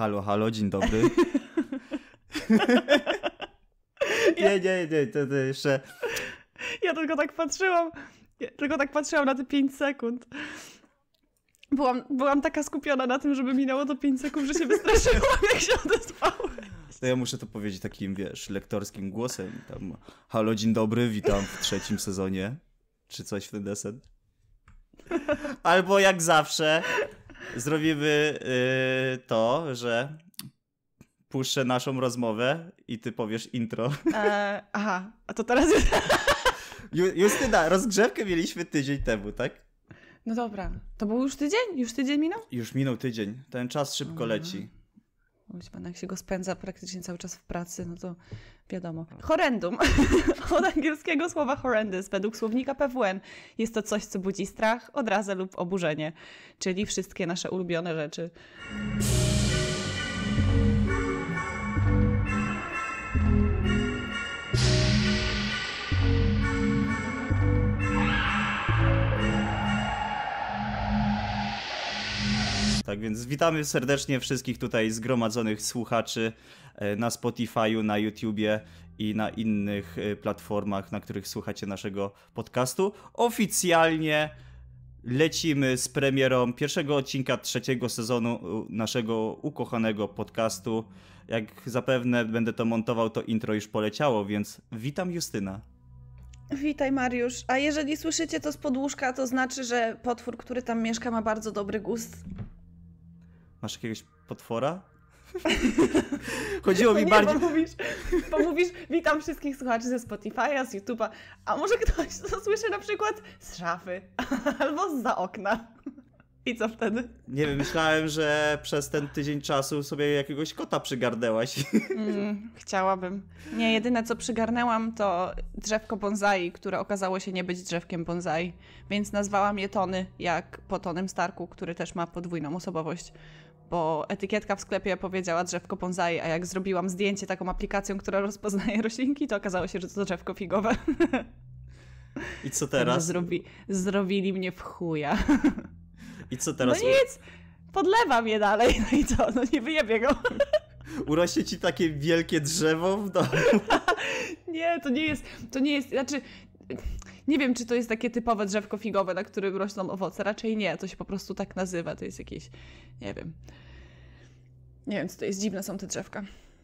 Halo, halo, dzień dobry. nie, nie, nie, to, to jeszcze... Ja tylko tak patrzyłam, tylko tak patrzyłam na te 5 sekund. Byłam, byłam taka skupiona na tym, żeby minęło to 5 sekund, że się wystraszyłam, jak się odezwałeś. No ja muszę to powiedzieć takim, wiesz, lektorskim głosem. Tam, halo, dzień dobry, witam w trzecim sezonie. Czy coś w ten desen. Albo jak zawsze, zrobimy yy, to, że puszczę naszą rozmowę i ty powiesz intro. E, aha, a to teraz... Justyna, rozgrzewkę mieliśmy tydzień temu, tak? No dobra, to był już tydzień? Już tydzień minął? Już minął tydzień, ten czas szybko mhm. leci jak się go spędza praktycznie cały czas w pracy, no to wiadomo. Horrendum. Od angielskiego słowa horrendous. Według słownika PWN jest to coś, co budzi strach, odrazę lub oburzenie. Czyli wszystkie nasze ulubione rzeczy. Tak więc witamy serdecznie wszystkich tutaj zgromadzonych słuchaczy e, na Spotify'u, na YouTubie i na innych e, platformach, na których słuchacie naszego podcastu. Oficjalnie lecimy z premierą pierwszego odcinka trzeciego sezonu naszego ukochanego podcastu. Jak zapewne będę to montował, to intro już poleciało, więc witam Justyna. Witaj Mariusz. A jeżeli słyszycie to z podłóżka, to znaczy, że potwór, który tam mieszka, ma bardzo dobry gust. Masz jakiegoś potwora? Chodziło no mi nie, bardziej. Bo mówisz, bo mówisz, witam wszystkich słuchaczy ze Spotify'a, z YouTube'a, a może ktoś to słyszy na przykład z szafy albo z za okna. I co wtedy? Nie wiem, myślałem, że przez ten tydzień czasu sobie jakiegoś kota przygarnęłaś. Mm, chciałabym. Nie, jedyne co przygarnęłam to drzewko bonsai, które okazało się nie być drzewkiem bonsai, więc nazwałam je Tony, jak po Tonym Starku, który też ma podwójną osobowość bo etykietka w sklepie powiedziała drzewko bonsai, a jak zrobiłam zdjęcie taką aplikacją, która rozpoznaje roślinki, to okazało się, że to drzewko figowe. I co teraz? Zrobi, zrobili mnie w chuja. I co no teraz? No nic, podlewam je dalej, no i co, no nie wyjebię go. Urośnie ci takie wielkie drzewo w domu? nie, to nie jest, to nie jest, znaczy nie wiem, czy to jest takie typowe drzewko figowe, na którym rosną owoce. Raczej nie, to się po prostu tak nazywa. To jest jakieś, nie wiem. Nie wiem, co to jest. Dziwne są te drzewka.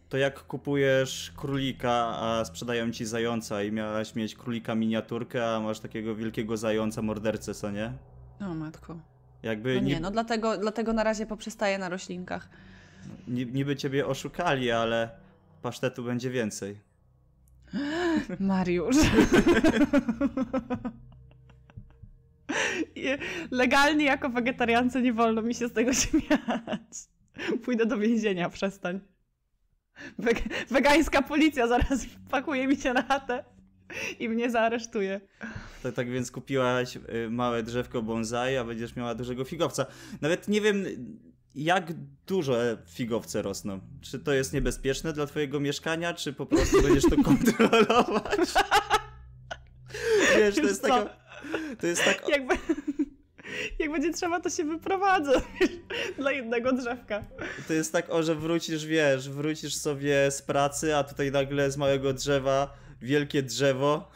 To jak kupujesz królika, a sprzedają ci zająca i miałaś mieć królika miniaturkę, a masz takiego wielkiego zająca mordercę, co nie? O matko. Jakby no nie, nie, no dlatego, dlatego na razie poprzestaję na roślinkach. No, niby ciebie oszukali, ale pasztetu będzie więcej. Mariusz. Legalnie jako wegetariance nie wolno mi się z tego śmiać. Pójdę do więzienia, przestań. Wege- wegańska policja zaraz pakuje mi się na chatę i mnie zaaresztuje. Tak, tak więc kupiłaś y, małe drzewko bonsai, a będziesz miała dużego figowca. Nawet nie wiem, jak duże figowce rosną? Czy to jest niebezpieczne dla twojego mieszkania, czy po prostu będziesz to kontrolować? Wiesz, to jest To jest tak... Jakby... Jak będzie trzeba, to się wyprowadzę dla jednego drzewka. To jest tak, o, że wrócisz, wiesz, wrócisz sobie z pracy, a tutaj nagle z małego drzewa wielkie drzewo.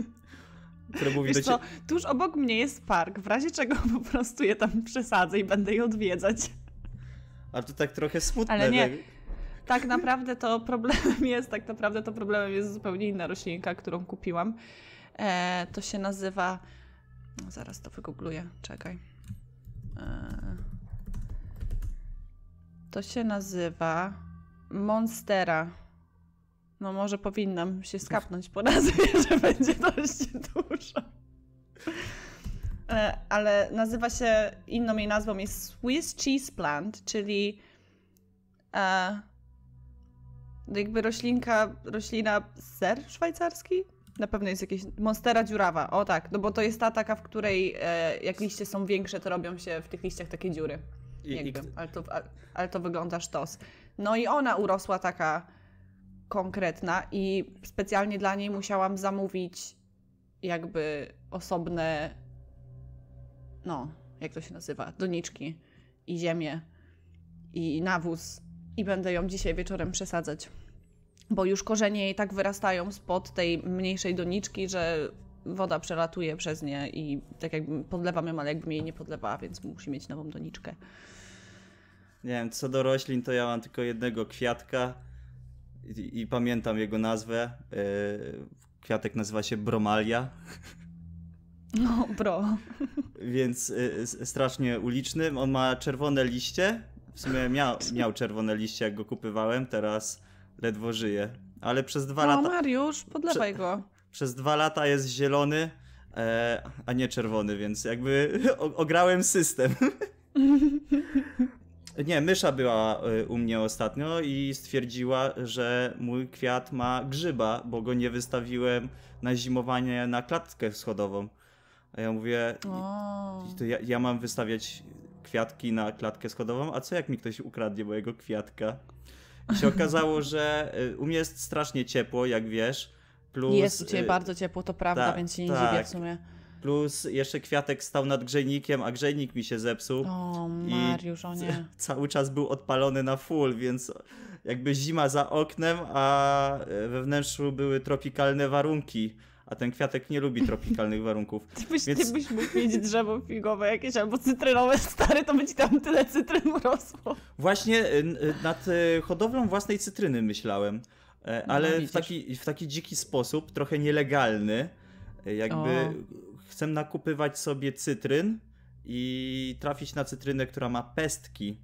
które mówi Wiesz do tuż obok mnie jest park, w razie czego po prostu je tam przesadzę i będę je odwiedzać. Ale to tak trochę smutne. Ale nie. Tak. tak naprawdę to problemem jest, tak naprawdę to problemem jest zupełnie inna roślinka, którą kupiłam. E, to się nazywa. No, zaraz to wygoogluję, czekaj. E, to się nazywa Monstera. No może powinnam się skapnąć po nazwie, że będzie dość dużo. E, ale nazywa się inną jej nazwą jest Swiss Cheese Plant, czyli e, no jakby roślinka, roślina ser szwajcarski? Na pewno jest jakieś monstera dziurawa. O tak, no bo to jest ta taka, w której e, jak liście są większe, to robią się w tych liściach takie dziury. I, jakby, ale, to, ale to wygląda sztos. No i ona urosła taka konkretna i specjalnie dla niej musiałam zamówić jakby osobne no, jak to się nazywa, doniczki i ziemię i nawóz i będę ją dzisiaj wieczorem przesadzać. Bo już korzenie jej tak wyrastają spod tej mniejszej doniczki, że woda przelatuje przez nie i tak jakby podlewam ją, ale jakbym jej nie podlewała, więc musi mieć nową doniczkę. Nie wiem, co do roślin, to ja mam tylko jednego kwiatka i, i pamiętam jego nazwę. Yy, kwiatek nazywa się bromalia. No, bro. Więc y, strasznie uliczny. On ma czerwone liście. W sumie miał, miał czerwone liście, jak go kupywałem. Teraz ledwo żyje. Ale przez dwa no, lata. No, Mariusz, podlewaj Prze... go. Przez dwa lata jest zielony, e, a nie czerwony, więc jakby o, ograłem system. nie, mysza była e, u mnie ostatnio i stwierdziła, że mój kwiat ma grzyba, bo go nie wystawiłem na zimowanie na klatkę schodową. A ja mówię, to ja, ja mam wystawiać kwiatki na klatkę schodową, a co jak mi ktoś ukradnie mojego kwiatka? I się okazało, że y, u mnie jest strasznie ciepło, jak wiesz. Plus, jest u Ciebie y, bardzo ciepło, to prawda, tak, więc się nie tak. dziwię w tak. sumie. Plus jeszcze kwiatek stał nad grzejnikiem, a grzejnik mi się zepsuł. O, Mariusz, o nie. Cały czas był odpalony na full, więc jakby zima za oknem, a y, we wnętrzu były tropikalne warunki a ten kwiatek nie lubi tropikalnych warunków. Ty byś, więc... ty byś mógł mieć drzewo figowe jakieś albo cytrynowe, stary, to by ci tam tyle cytryn rosło. Właśnie y, y, nad y, hodowlą własnej cytryny myślałem, e, no, ale no, w, taki, w taki dziki sposób, trochę nielegalny. E, jakby o. chcę nakupywać sobie cytryn i trafić na cytrynę, która ma pestki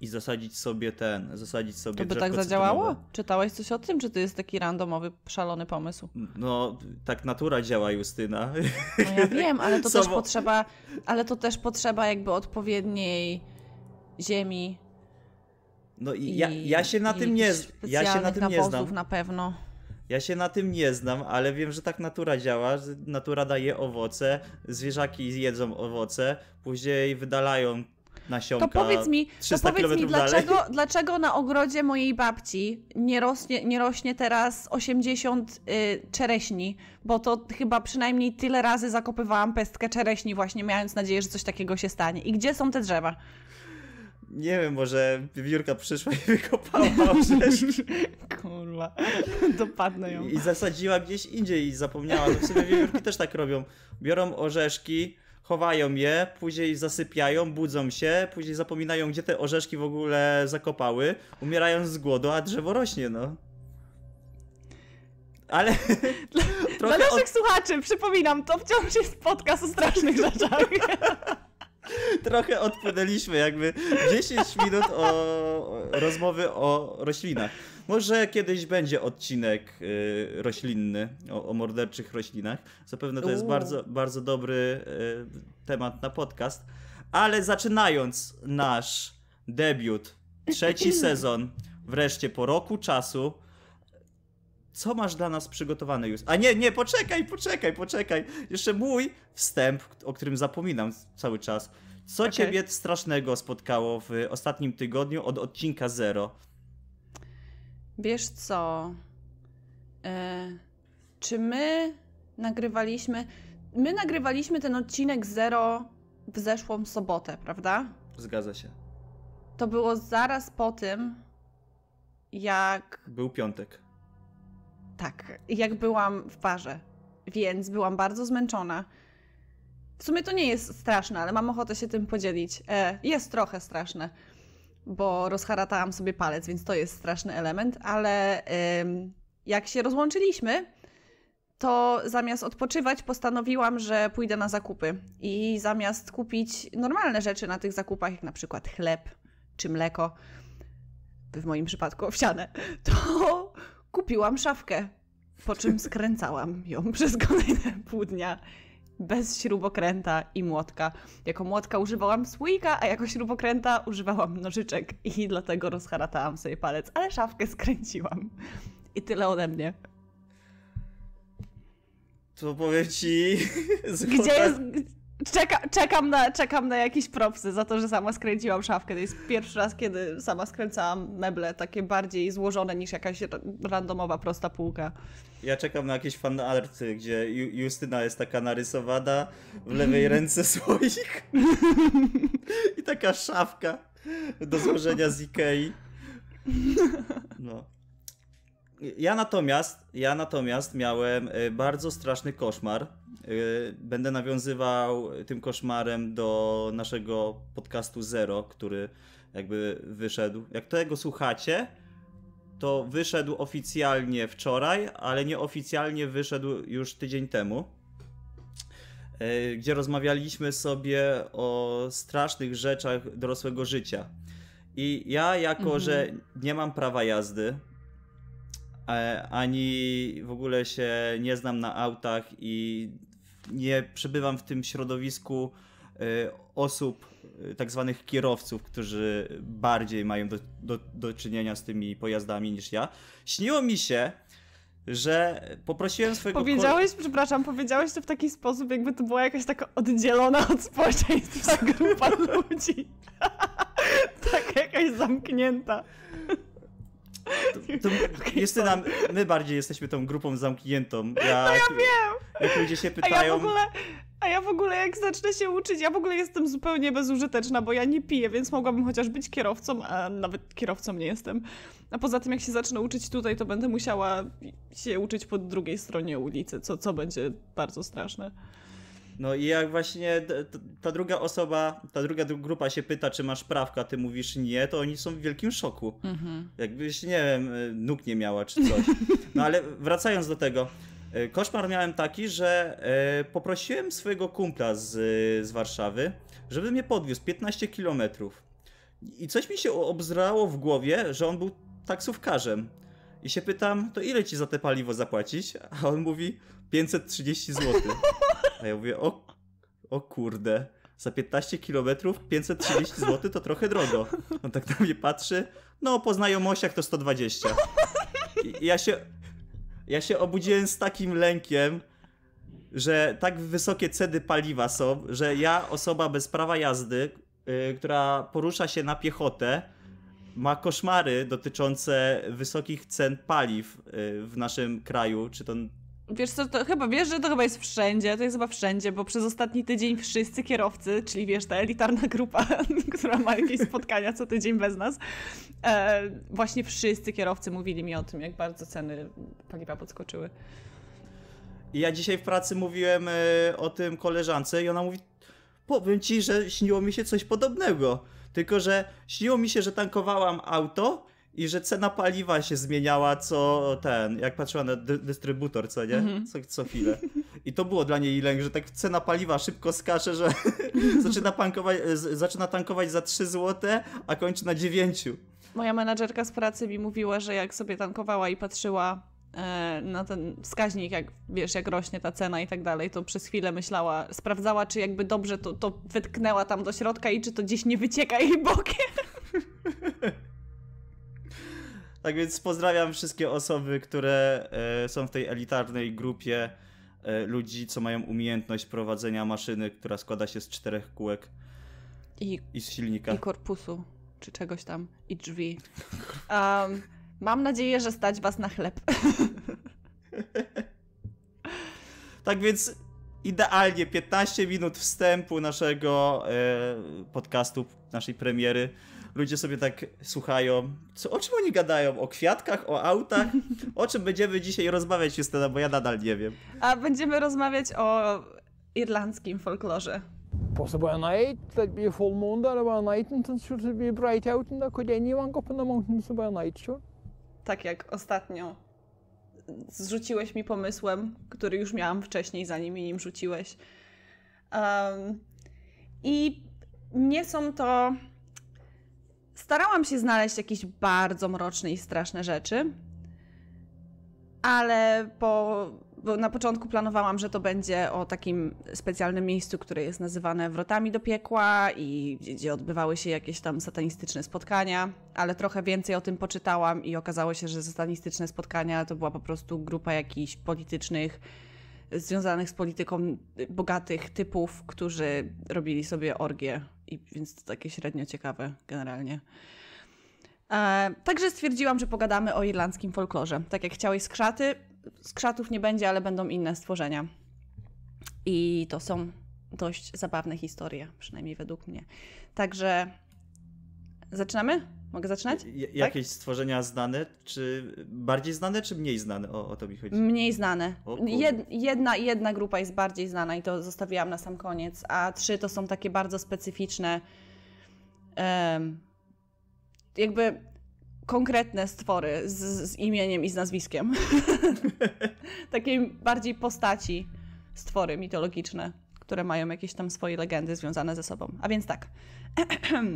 i zasadzić sobie ten, zasadzić sobie To by tak zadziałało? Cytrynowe. Czytałeś coś o tym, czy to jest taki randomowy, szalony pomysł? No, tak natura działa, Justyna. No ja wiem, ale to Samo... też potrzeba, ale to też potrzeba jakby odpowiedniej ziemi. No i, i ja, ja się na tym nie ja się na tym nie znam. na pewno. Ja się na tym nie znam, ale wiem, że tak natura działa. Natura daje owoce, zwierzaki jedzą owoce, później wydalają nasionka to powiedz mi, 300 to powiedz mi dlaczego, dalej. dlaczego na ogrodzie mojej babci nie rośnie, nie rośnie teraz 80 y, czereśni, bo to chyba przynajmniej tyle razy zakopywałam pestkę czereśni właśnie, mając nadzieję, że coś takiego się stanie. I gdzie są te drzewa? Nie wiem, może wiórka przyszła i wykopała orzesz. Kurwa, dopadnę ją. I zasadziła gdzieś indziej i zapomniała. No znaczy, sobie wiewiórki też tak robią. Biorą orzeszki, chowają je, później zasypiają, budzą się, później zapominają, gdzie te orzeszki w ogóle zakopały, umierają z głodu, a drzewo rośnie, no. Ale. Dla, dla naszych od... słuchaczy, przypominam, to wciąż jest podcast o strasznych rzeczach. trochę odpłynęliśmy, jakby 10 minut o rozmowy o roślinach. Może kiedyś będzie odcinek y, roślinny o, o, morderczych roślinach. Zapewne to jest bardzo, bardzo dobry y, temat na podcast. Ale zaczynając nasz debiut, trzeci sezon, wreszcie po roku czasu, co masz dla nas przygotowane już? A nie, nie, poczekaj, poczekaj, poczekaj. Jeszcze mój wstęp, o którym zapominam cały czas. Co okay. ciebie strasznego spotkało w ostatnim tygodniu od odcinka zero? Wiesz co? E, czy my nagrywaliśmy. My nagrywaliśmy ten odcinek zero w zeszłą sobotę, prawda? Zgadza się. To było zaraz po tym, jak. Był piątek. Tak, jak byłam w parze. Więc byłam bardzo zmęczona. W sumie to nie jest straszne, ale mam ochotę się tym podzielić. E, jest trochę straszne bo rozharatałam sobie palec, więc to jest straszny element, ale jak się rozłączyliśmy, to zamiast odpoczywać, postanowiłam, że pójdę na zakupy. I zamiast kupić normalne rzeczy na tych zakupach, jak na przykład chleb czy mleko, w moim przypadku owsiane, to kupiłam szafkę. Po czym skręcałam ją przez kolejne pół dnia bez śrubokręta i młotka. Jako młotka używałam słoika, a jako śrubokręta używałam nożyczek i dlatego rozharatałam sobie palec, ale szafkę skręciłam. I tyle ode mnie. To powiem ci... Gdzie jest... Czeka, czekam, na, czekam na jakieś propsy za to, że sama skręciłam szafkę. To jest pierwszy raz, kiedy sama skręcałam meble takie bardziej złożone niż jakaś randomowa, prosta półka. Ja czekam na jakieś fan arty, gdzie Justyna jest taka narysowana w lewej ręce słoik i taka szafka do złożenia z Ikei. No. Ja natomiast, ja natomiast miałem e, bardzo straszny koszmar Y, będę nawiązywał tym koszmarem do naszego podcastu Zero, który jakby wyszedł. Jak to jego słuchacie, to wyszedł oficjalnie wczoraj, ale nieoficjalnie wyszedł już tydzień temu, y, gdzie rozmawialiśmy sobie o strasznych rzeczach dorosłego życia. I ja, jako mhm. że nie mam prawa jazdy, e, ani w ogóle się nie znam na autach i nie przebywam w tym środowisku e, osób, e, tak zwanych kierowców, którzy bardziej mają do, do, do czynienia z tymi pojazdami niż ja. Śniło mi się, że poprosiłem swojego... Powiedziałeś, przepraszam, powiedziałeś to w taki sposób, jakby to była jakaś taka oddzielona od społeczeństwa grupa ludzi. tak jakaś zamknięta. To, to okay, my bardziej jesteśmy tą grupą zamkniętą. Ja, no ja wiem! Jak ludzie się pytają... A ja, w ogóle, a ja w ogóle jak zacznę się uczyć, ja w ogóle jestem zupełnie bezużyteczna, bo ja nie piję, więc mogłabym chociaż być kierowcą, a nawet kierowcą nie jestem. A poza tym jak się zacznę uczyć tutaj, to będę musiała się uczyć po drugiej stronie ulicy, co, co będzie bardzo straszne. No i jak właśnie ta druga osoba, ta druga grupa się pyta, czy masz prawka, ty mówisz nie, to oni są w wielkim szoku. Mhm. Jakbyś, nie wiem, y, nóg nie miała czy coś. No ale wracając do tego. Y, koszmar miałem taki, że y, poprosiłem swojego kumpla z, z Warszawy, żeby mnie podwiózł 15 kilometrów. I coś mi się obzrało w głowie, że on był taksówkarzem. I się pytam, to ile ci za te paliwo zapłacić? A on mówi 530 zł. A ja mówię, o, o kurde, za 15 km 530 zł to trochę drogo. On tak na mnie patrzy, no po znajomościach to 120. I ja się, ja się obudziłem z takim lękiem, że tak wysokie ceny paliwa są, że ja, osoba bez prawa jazdy, yy, która porusza się na piechotę, ma koszmary dotyczące wysokich cen paliw yy, w naszym kraju, czy to Wiesz co, to chyba wiesz, że to chyba jest wszędzie, to jest chyba wszędzie, bo przez ostatni tydzień wszyscy kierowcy, czyli wiesz, ta elitarna grupa, która ma jakieś spotkania co tydzień bez nas, e, właśnie wszyscy kierowcy mówili mi o tym, jak bardzo ceny paliwa podskoczyły. I ja dzisiaj w pracy mówiłem e, o tym koleżance i ona mówi, powiem ci, że śniło mi się coś podobnego, tylko że śniło mi się, że tankowałam auto i że cena paliwa się zmieniała co ten, jak patrzyła na dy dystrybutor, co nie? Mhm. Co, co chwilę. I to było dla niej lęk, że tak cena paliwa szybko skacze, że zaczyna, pankować, zaczyna tankować za 3 zł, a kończy na 9. Moja menadżerka z pracy mi mówiła, że jak sobie tankowała i patrzyła e, na ten wskaźnik, jak wiesz, jak rośnie ta cena i tak dalej, to przez chwilę myślała, sprawdzała, czy jakby dobrze to, to wytknęła tam do środka i czy to gdzieś nie wycieka jej bokiem. Tak więc pozdrawiam wszystkie osoby, które e, są w tej elitarnej grupie e, ludzi, co mają umiejętność prowadzenia maszyny, która składa się z czterech kółek i, i z silnika. I korpusu, czy czegoś tam, i drzwi. Um, mam nadzieję, że stać was na chleb. tak więc idealnie 15 minut wstępu naszego e, podcastu, naszej premiery ludzie sobie tak słuchają, co, o czym oni gadają? O kwiatkach, o autach? O czym będziemy dzisiaj rozmawiać, Justyna, bo ja nadal nie wiem. A będziemy rozmawiać o irlandzkim folklorze. Was about a night, there'd be a full moon there about a night and since sure be bright out and there could anyone go up in the mountains about a night, sure. Tak jak ostatnio zrzuciłeś mi pomysłem, który już miałam wcześniej, zanim mi nim rzuciłeś. Um, I nie są to starałam się znaleźć jakieś bardzo mroczne i straszne rzeczy, ale po, na początku planowałam, że to będzie o takim specjalnym miejscu, które jest nazywane wrotami do piekła i gdzie, gdzie odbywały się jakieś tam satanistyczne spotkania, ale trochę więcej o tym poczytałam i okazało się, że satanistyczne spotkania to była po prostu grupa jakichś politycznych związanych z polityką bogatych typów, którzy robili sobie orgie i więc to takie średnio ciekawe generalnie. E, także stwierdziłam, że pogadamy o irlandzkim folklorze. Tak jak chciałeś skrzaty, skrzatów nie będzie, ale będą inne stworzenia. I to są dość zabawne historie, przynajmniej według mnie. Także zaczynamy? Mogę zaczynać? J- tak? jakieś tak? stworzenia znane, czy bardziej znane, czy mniej znane? O, o to mi chodzi. Mniej znane. Jed, jedna, jedna grupa jest bardziej znana i to zostawiłam na sam koniec, a trzy to są takie bardzo specyficzne, um, jakby konkretne stwory z, z, imieniem i z nazwiskiem. Takiej bardziej postaci stwory mitologiczne, które mają jakieś tam swoje legendy związane ze sobą. A więc tak.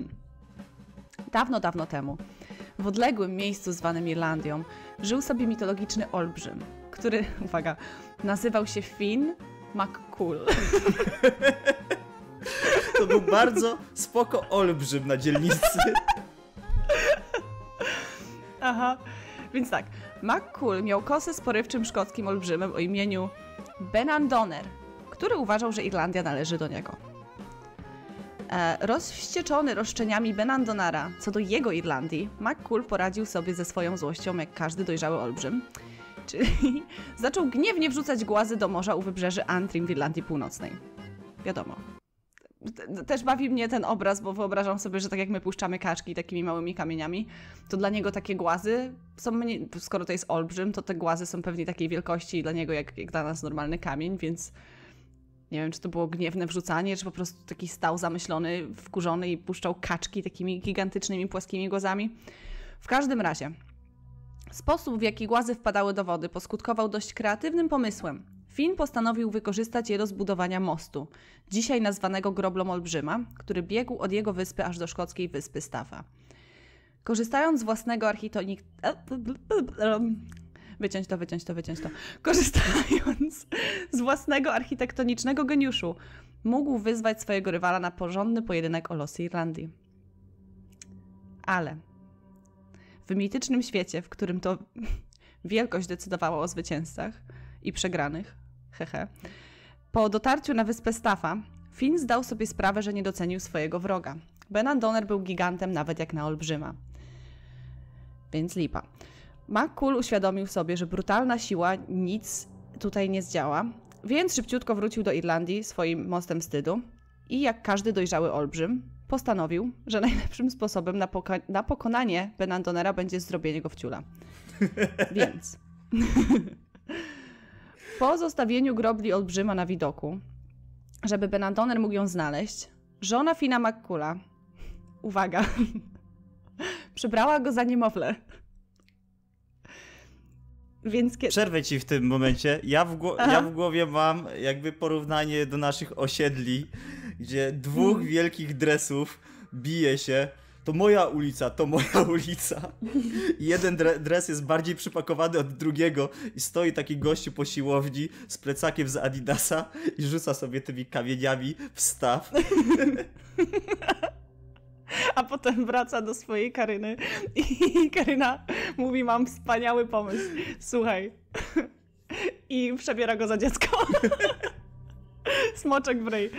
Dawno, dawno temu, w odległym miejscu zwanym Irlandią, żył sobie mitologiczny olbrzym, który, uwaga, nazywał się Finn McCool. To był bardzo spoko olbrzym na dzielnicy. Aha, więc tak. McCool miał kosę z porywczym szkockim olbrzymem o imieniu Benandoner, który uważał, że Irlandia należy do niego. E, rozwścieczony roszczeniami Benandonara co do jego Irlandii, McCool poradził sobie ze swoją złością jak każdy dojrzały olbrzym, czyli zaczął gniewnie wrzucać głazy do morza u wybrzeży Antrim w Irlandii Północnej. Wiadomo. Też bawi mnie ten obraz, bo wyobrażam sobie, że tak jak my puszczamy kaczki takimi małymi kamieniami, to dla niego takie głazy są mniej, skoro to jest olbrzym, to te głazy są pewnie takiej wielkości dla niego jak, jak dla nas normalny kamień, więc nie wiem, czy to było gniewne wrzucanie, czy po prostu taki stał zamyślony, wkurzony i puszczał kaczki takimi gigantycznymi, płaskimi głazami. W każdym razie, sposób w jaki głazy wpadały do wody poskutkował dość kreatywnym pomysłem. Finn postanowił wykorzystać je do zbudowania mostu, dzisiaj nazwanego Groblom Olbrzyma, który biegł od jego wyspy aż do szkockiej wyspy Stafa. Korzystając z własnego architektonicznego wyciąć to, wyciąć to, wyciąć to. Korzystając z własnego architektonicznego geniuszu, mógł wyzwać swojego rywala na porządny pojedynek o losy Irlandii. Ale w mitycznym świecie, w którym to wielkość decydowała o zwycięzcach i przegranych, hehe, po dotarciu na wyspę Staffa, Finn zdał sobie sprawę, że nie docenił swojego wroga. Benan Donner był gigantem nawet jak na olbrzyma. Więc lipa. McCool uświadomił sobie, że brutalna siła nic tutaj nie zdziała, więc szybciutko wrócił do Irlandii swoim mostem wstydu i jak każdy dojrzały olbrzym, postanowił, że najlepszym sposobem na, na pokonanie Benandonera będzie zrobienie go w ciula. Więc po zostawieniu grobli olbrzyma na widoku, żeby Benandoner mógł ją znaleźć, żona Fina McCula, uwaga, przybrała go za niemowlę. Więc kiedy... Przerwę ci w tym momencie. Ja w, ja w głowie mam jakby porównanie do naszych osiedli, gdzie dwóch mm. wielkich dresów bije się. To moja ulica, to moja ulica. I jeden dre- dres jest bardziej przypakowany od drugiego i stoi taki gościu po siłowni z plecakiem z Adidasa i rzuca sobie tymi kamieniami Wstaw. a potem wraca do swojej Karyny i Karyna mówi, mam wspaniały pomysł, słuchaj. I przebiera go za dziecko. Smoczek w ryj.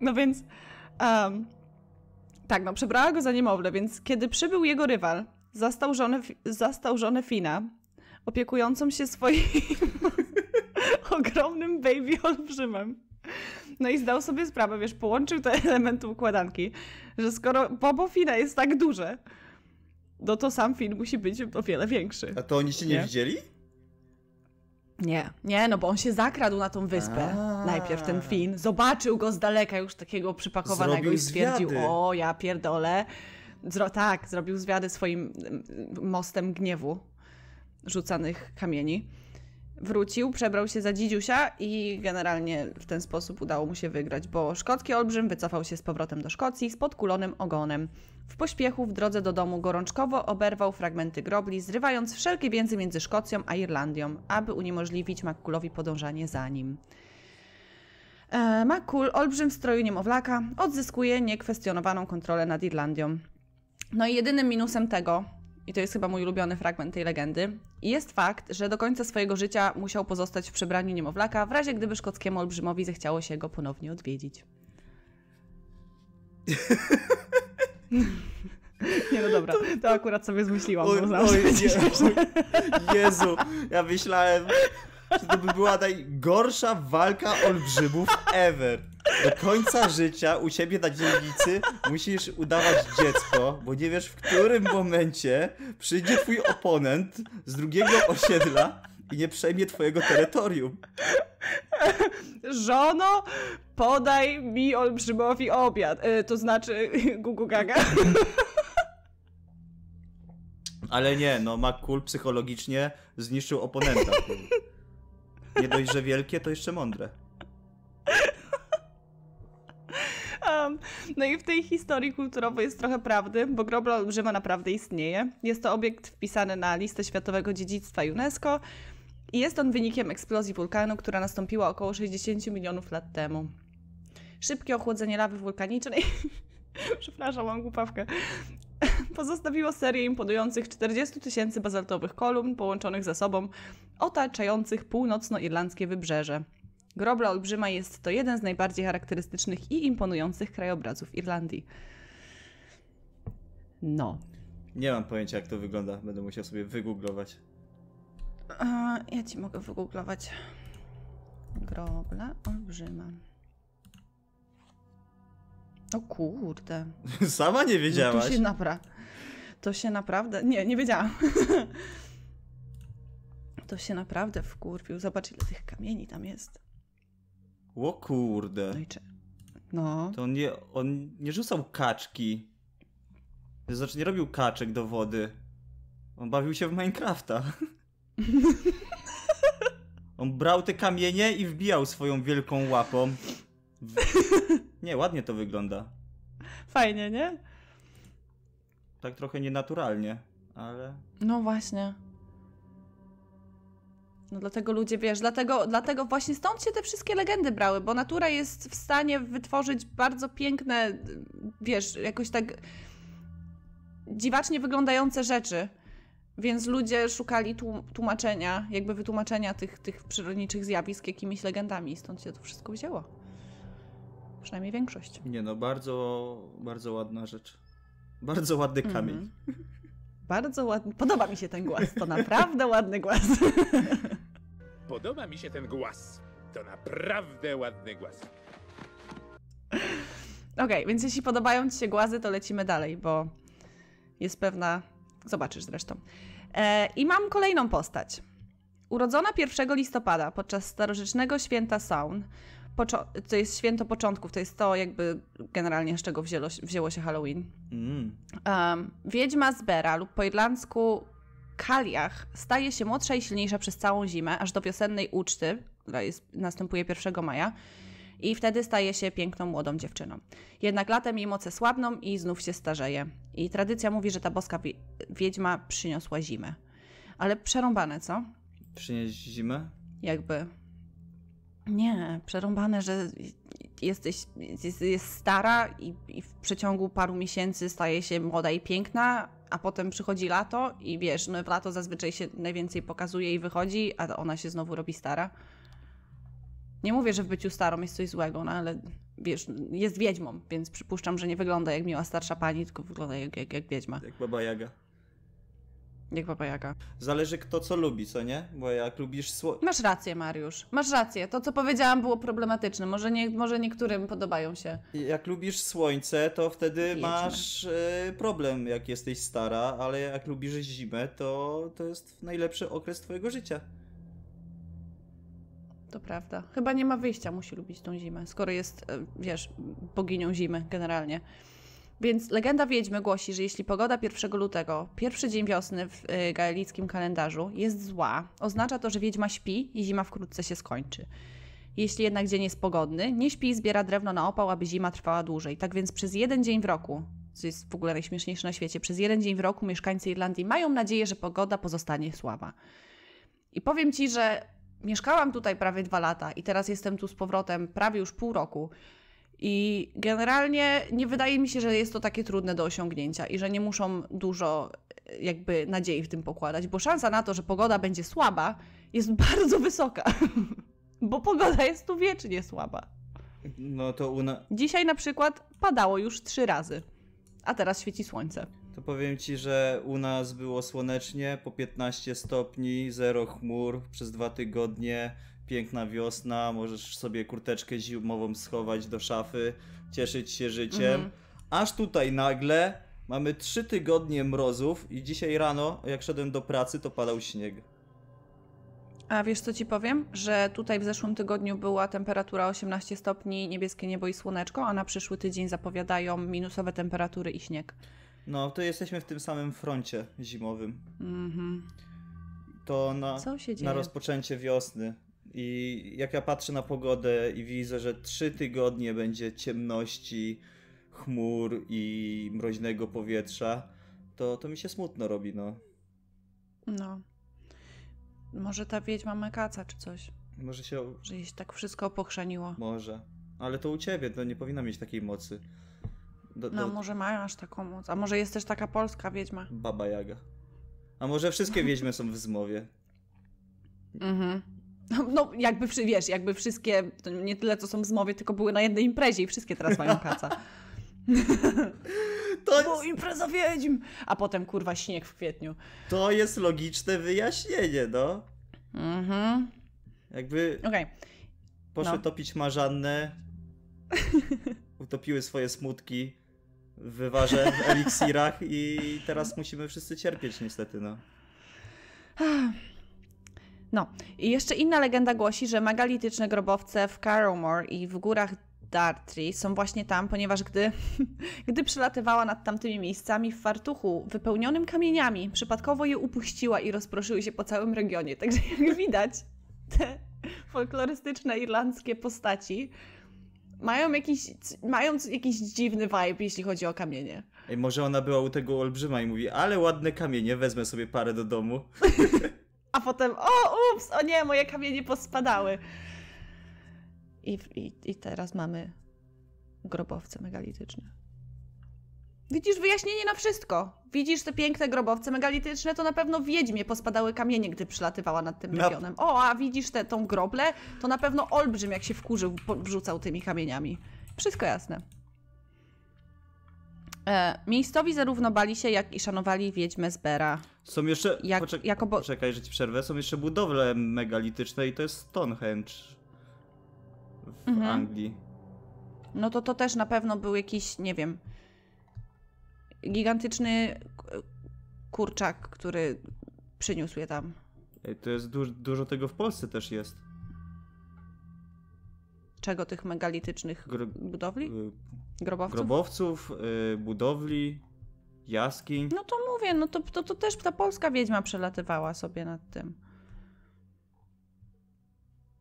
No więc... Um, tak, no przebrała go za niemowlę, więc kiedy przybył jego rywal, zastał żonę, zastał żonę Fina, opiekującą się swoim ogromnym baby olbrzymem. No i zdał sobie sprawę, wiesz, połączył te elementy układanki, że skoro Bobo Fina jest tak duże, no to sam film musi być o wiele większy. A to oni się nie, nie? widzieli? Nie, nie, no bo on się zakradł na tą wyspę. A. Najpierw ten Fin zobaczył go z daleka już takiego przypakowanego zrobił i stwierdził, zwiady. o ja pierdolę. Zro tak, zrobił zwiady swoim mm, mostem gniewu rzucanych kamieni wrócił, przebrał się za dzidziusia i generalnie w ten sposób udało mu się wygrać, bo szkocki olbrzym wycofał się z powrotem do Szkocji z podkulonym ogonem. W pośpiechu w drodze do domu gorączkowo oberwał fragmenty grobli, zrywając wszelkie więzy między Szkocją a Irlandią, aby uniemożliwić McCullowi podążanie za nim. E, olbrzym w stroju niemowlaka, odzyskuje niekwestionowaną kontrolę nad Irlandią. No i jedynym minusem tego, i to jest chyba mój ulubiony fragment tej legendy, i jest fakt, że do końca swojego życia musiał pozostać w przebraniu niemowlaka, w razie gdyby szkockiemu olbrzymowi zechciało się go ponownie odwiedzić. Nie no dobra, to, to akurat sobie zmyśliłam. Oj, oj, Jezu, ja myślałem, że to by była najgorsza walka olbrzymów ever. Do końca życia u siebie na dzielnicy musisz udawać dziecko, bo nie wiesz w którym momencie przyjdzie twój oponent z drugiego osiedla i nie przejmie twojego terytorium. Żono, podaj mi olbrzymowi obiad. E, to znaczy gugu gaga. Ale nie, no McCool psychologicznie zniszczył oponenta. Nie dość, że wielkie, to jeszcze mądre. Um, no i w tej historii kulturowej jest trochę prawdy, bo Grobla olbrzyma naprawdę istnieje. Jest to obiekt wpisany na listę światowego dziedzictwa UNESCO i jest on wynikiem eksplozji wulkanu, która nastąpiła około 60 milionów lat temu. Szybkie ochłodzenie lawy wulkanicznej. Przepraszam, mam głupawkę. pozostawiło serię imponujących 40 tysięcy bazaltowych kolumn połączonych ze sobą, otaczających północno-irlandzkie wybrzeże. Grobla Olbrzyma jest to jeden z najbardziej charakterystycznych i imponujących krajobrazów Irlandii. No. Nie mam pojęcia, jak to wygląda. Będę musiał sobie wygooglować. Ja ci mogę wygooglować. Grobla Olbrzyma. O no kurde. Sama nie wiedziałaś. No to się napra. To się naprawdę... Nie, nie wiedziałam. to się naprawdę wkurwił. Zobacz, ile tych kamieni tam jest. O kurde. No i czy... No. To on nie, on nie rzucał kaczki. znaczy nie robił kaczek do wody. On bawił się w Minecrafta. on brał te kamienie i wbijał swoją wielką łapą. W... Nie, ładnie to wygląda. Fajnie, nie? Tak trochę nienaturalnie, ale. No właśnie. No dlatego ludzie, wiesz, dlatego, dlatego właśnie stąd się te wszystkie legendy brały, bo natura jest w stanie wytworzyć bardzo piękne, wiesz, jakoś tak dziwacznie wyglądające rzeczy. Więc ludzie szukali tłumaczenia, jakby wytłumaczenia tych, tych przyrodniczych zjawisk jakimiś legendami. Stąd się to wszystko wzięło. Przynajmniej większość. Nie no, bardzo, bardzo ładna rzecz. Bardzo ładny mhm. kamień. Mm. Bardzo ładny. Podoba mi się ten głaz. To naprawdę ładny głaz. Podoba mi się ten głaz. To naprawdę ładny głaz. Okej, okay, więc jeśli podobają Ci się głazy, to lecimy dalej, bo jest pewna. Zobaczysz zresztą. E, I mam kolejną postać. Urodzona 1 listopada podczas starożytnego święta Saun, to jest święto początków, to jest to jakby generalnie z czego wzięło, wzięło się Halloween. Mm. Um, wiedźma z Bera lub po irlandzku Kaliach staje się młodsza i silniejsza przez całą zimę, aż do wiosennej uczty, która jest, następuje 1 maja. I wtedy staje się piękną młodą dziewczyną. Jednak latem jej moce słabną i znów się starzeje. I tradycja mówi, że ta boska wiedźma przyniosła zimę. Ale przerąbane, co? Przynieść zimę? Jakby. Nie, przerąbane, że jesteś, jest, jest stara i, i, w przeciągu paru miesięcy staje się młoda i piękna, a potem przychodzi lato i wiesz, no w lato zazwyczaj się najwięcej pokazuje i wychodzi, a ona się znowu robi stara. Nie mówię, że w byciu starą jest coś złego, no ale wiesz, jest wiedźmą, więc przypuszczam, że nie wygląda jak miła starsza pani, tylko wygląda jak, jak, jak wiedźma. Jak baba Jaga. Jak Baba Jaga. Zależy kto co lubi, co nie? Bo jak lubisz słodkie... Masz rację, Mariusz. Masz rację. To, co powiedziałam, było problematyczne. Może, nie, może niektórym podobają się. Jak lubisz słońce, to wtedy Jedźmy. masz e, problem, jak jesteś stara, ale jak lubisz zimę, to, to jest najlepszy okres twojego życia. To prawda. Chyba nie ma wyjścia, musi lubić tą zimę, skoro jest, e, wiesz, boginią zimy generalnie. Więc legenda Wiedźmy głosi, że jeśli pogoda 1 lutego, pierwszy dzień wiosny w y, gaelickim kalendarzu, jest zła, oznacza to, że wiedźma śpi i zima wkrótce się skończy. Jeśli jednak dzień jest pogodny, nie śpi i zbiera drewno na opał, aby zima trwała dłużej. Tak więc przez jeden dzień w roku, co jest w ogóle najśmieszniejsze na świecie, przez jeden dzień w roku mieszkańcy Irlandii mają nadzieję, że pogoda pozostanie słaba. I powiem Ci, że mieszkałam tutaj prawie dwa lata i teraz jestem tu z powrotem prawie już pół roku. I generalnie nie wydaje mi się, że jest to takie trudne do osiągnięcia i że nie muszą dużo e, jakby nadziei w tym pokładać, bo szansa na to, że pogoda będzie słaba, jest bardzo wysoka. bo pogoda jest tu wiecznie słaba. No to una... Dzisiaj na przykład padało już trzy razy, a teraz świeci słońce. To powiem ci, że u nas było słonecznie, po 15 stopni, zero chmur przez dwa tygodnie piękna wiosna, możesz sobie kurteczkę zimową schować do szafy, cieszyć się życiem. Mhm. Aż tutaj nagle mamy trzy tygodnie mrozów i dzisiaj rano, jak szedłem do pracy, to padał śnieg. A wiesz co ci powiem? Że tutaj w zeszłym tygodniu była temperatura 18 stopni, niebieskie niebo i słoneczko, a na przyszły tydzień zapowiadają minusowe temperatury i śnieg. No, to jesteśmy w tym samym froncie zimowym. Mhm. To na, na rozpoczęcie wiosny i jak ja patrzę na pogodę i widzę, że trzy tygodnie będzie ciemności, chmur i mroźnego powietrza, to, to mi się smutno robi, no. No. Może ta wiedźma mekaca czy coś. Może się... Że jej się tak wszystko pochrzeniło. Może. Ale to u ciebie, to nie powinna mieć takiej mocy. Do, no, do... No, może mają aż taką moc. A może jest też taka polska wiedźma. Baba Jaga. A może wszystkie wiedźmy są w zmowie. Mhm. No, jakby, wiesz, jakby wszystkie, nie tyle co są w zmowie, tylko były na jednej imprezie i wszystkie teraz mają kaca. To jest... Bo impreza wiedźm! A potem, kurwa, śnieg w kwietniu. To jest logiczne wyjaśnienie, no. Mhm. Jakby... Okej. Okay. Poszły no. topić marzannę, utopiły swoje smutki wyważę w eliksirach i teraz musimy wszyscy cierpieć niestety, no. No, i jeszcze inna legenda głosi, że megalityczne grobowce w Carrowmore i w górach Dartree są właśnie tam, ponieważ gdy, gdy przelatywała nad tamtymi miejscami w fartuchu wypełnionym kamieniami, przypadkowo je upuściła i rozproszyły się po całym regionie. Także jak widać, te folklorystyczne irlandzkie postaci mają jakiś, mają jakiś dziwny vibe, jeśli chodzi o kamienie. Ej, może ona była u tego olbrzyma i mówi, ale ładne kamienie, wezmę sobie parę do domu. a potem o ups, o nie, moje kamienie pospadały. I, i, i teraz mamy grobowce megalityczne. Widzisz wyjaśnienie na wszystko. Widzisz te piękne grobowce megalityczne, to na pewno wiedźmie pospadały kamienie, gdy przylatywała nad tym regionem. O, a widzisz tę tą groblę, to na pewno olbrzym, jak się wkurzył, wrzucał tymi kamieniami. Wszystko jasne. E, miejscowi zarówno bali się, jak i szanowali wiedźmę z Bera. Są jeszcze. Jak, poczek jako bo... Poczekaj, że ci przerwę. Są jeszcze budowle megalityczne i to jest Stonehenge w mhm. Anglii. No to to też na pewno był jakiś, nie wiem, gigantyczny kurczak, który przyniósł je tam. Ej, to jest du dużo tego w Polsce też jest czego tych megalitycznych Gro budowli? Y, Grobowców? Grobowców, y, budowli, jaskiń. No to mówię, no to, to, to też ta polska wiedźma przelatywała sobie nad tym.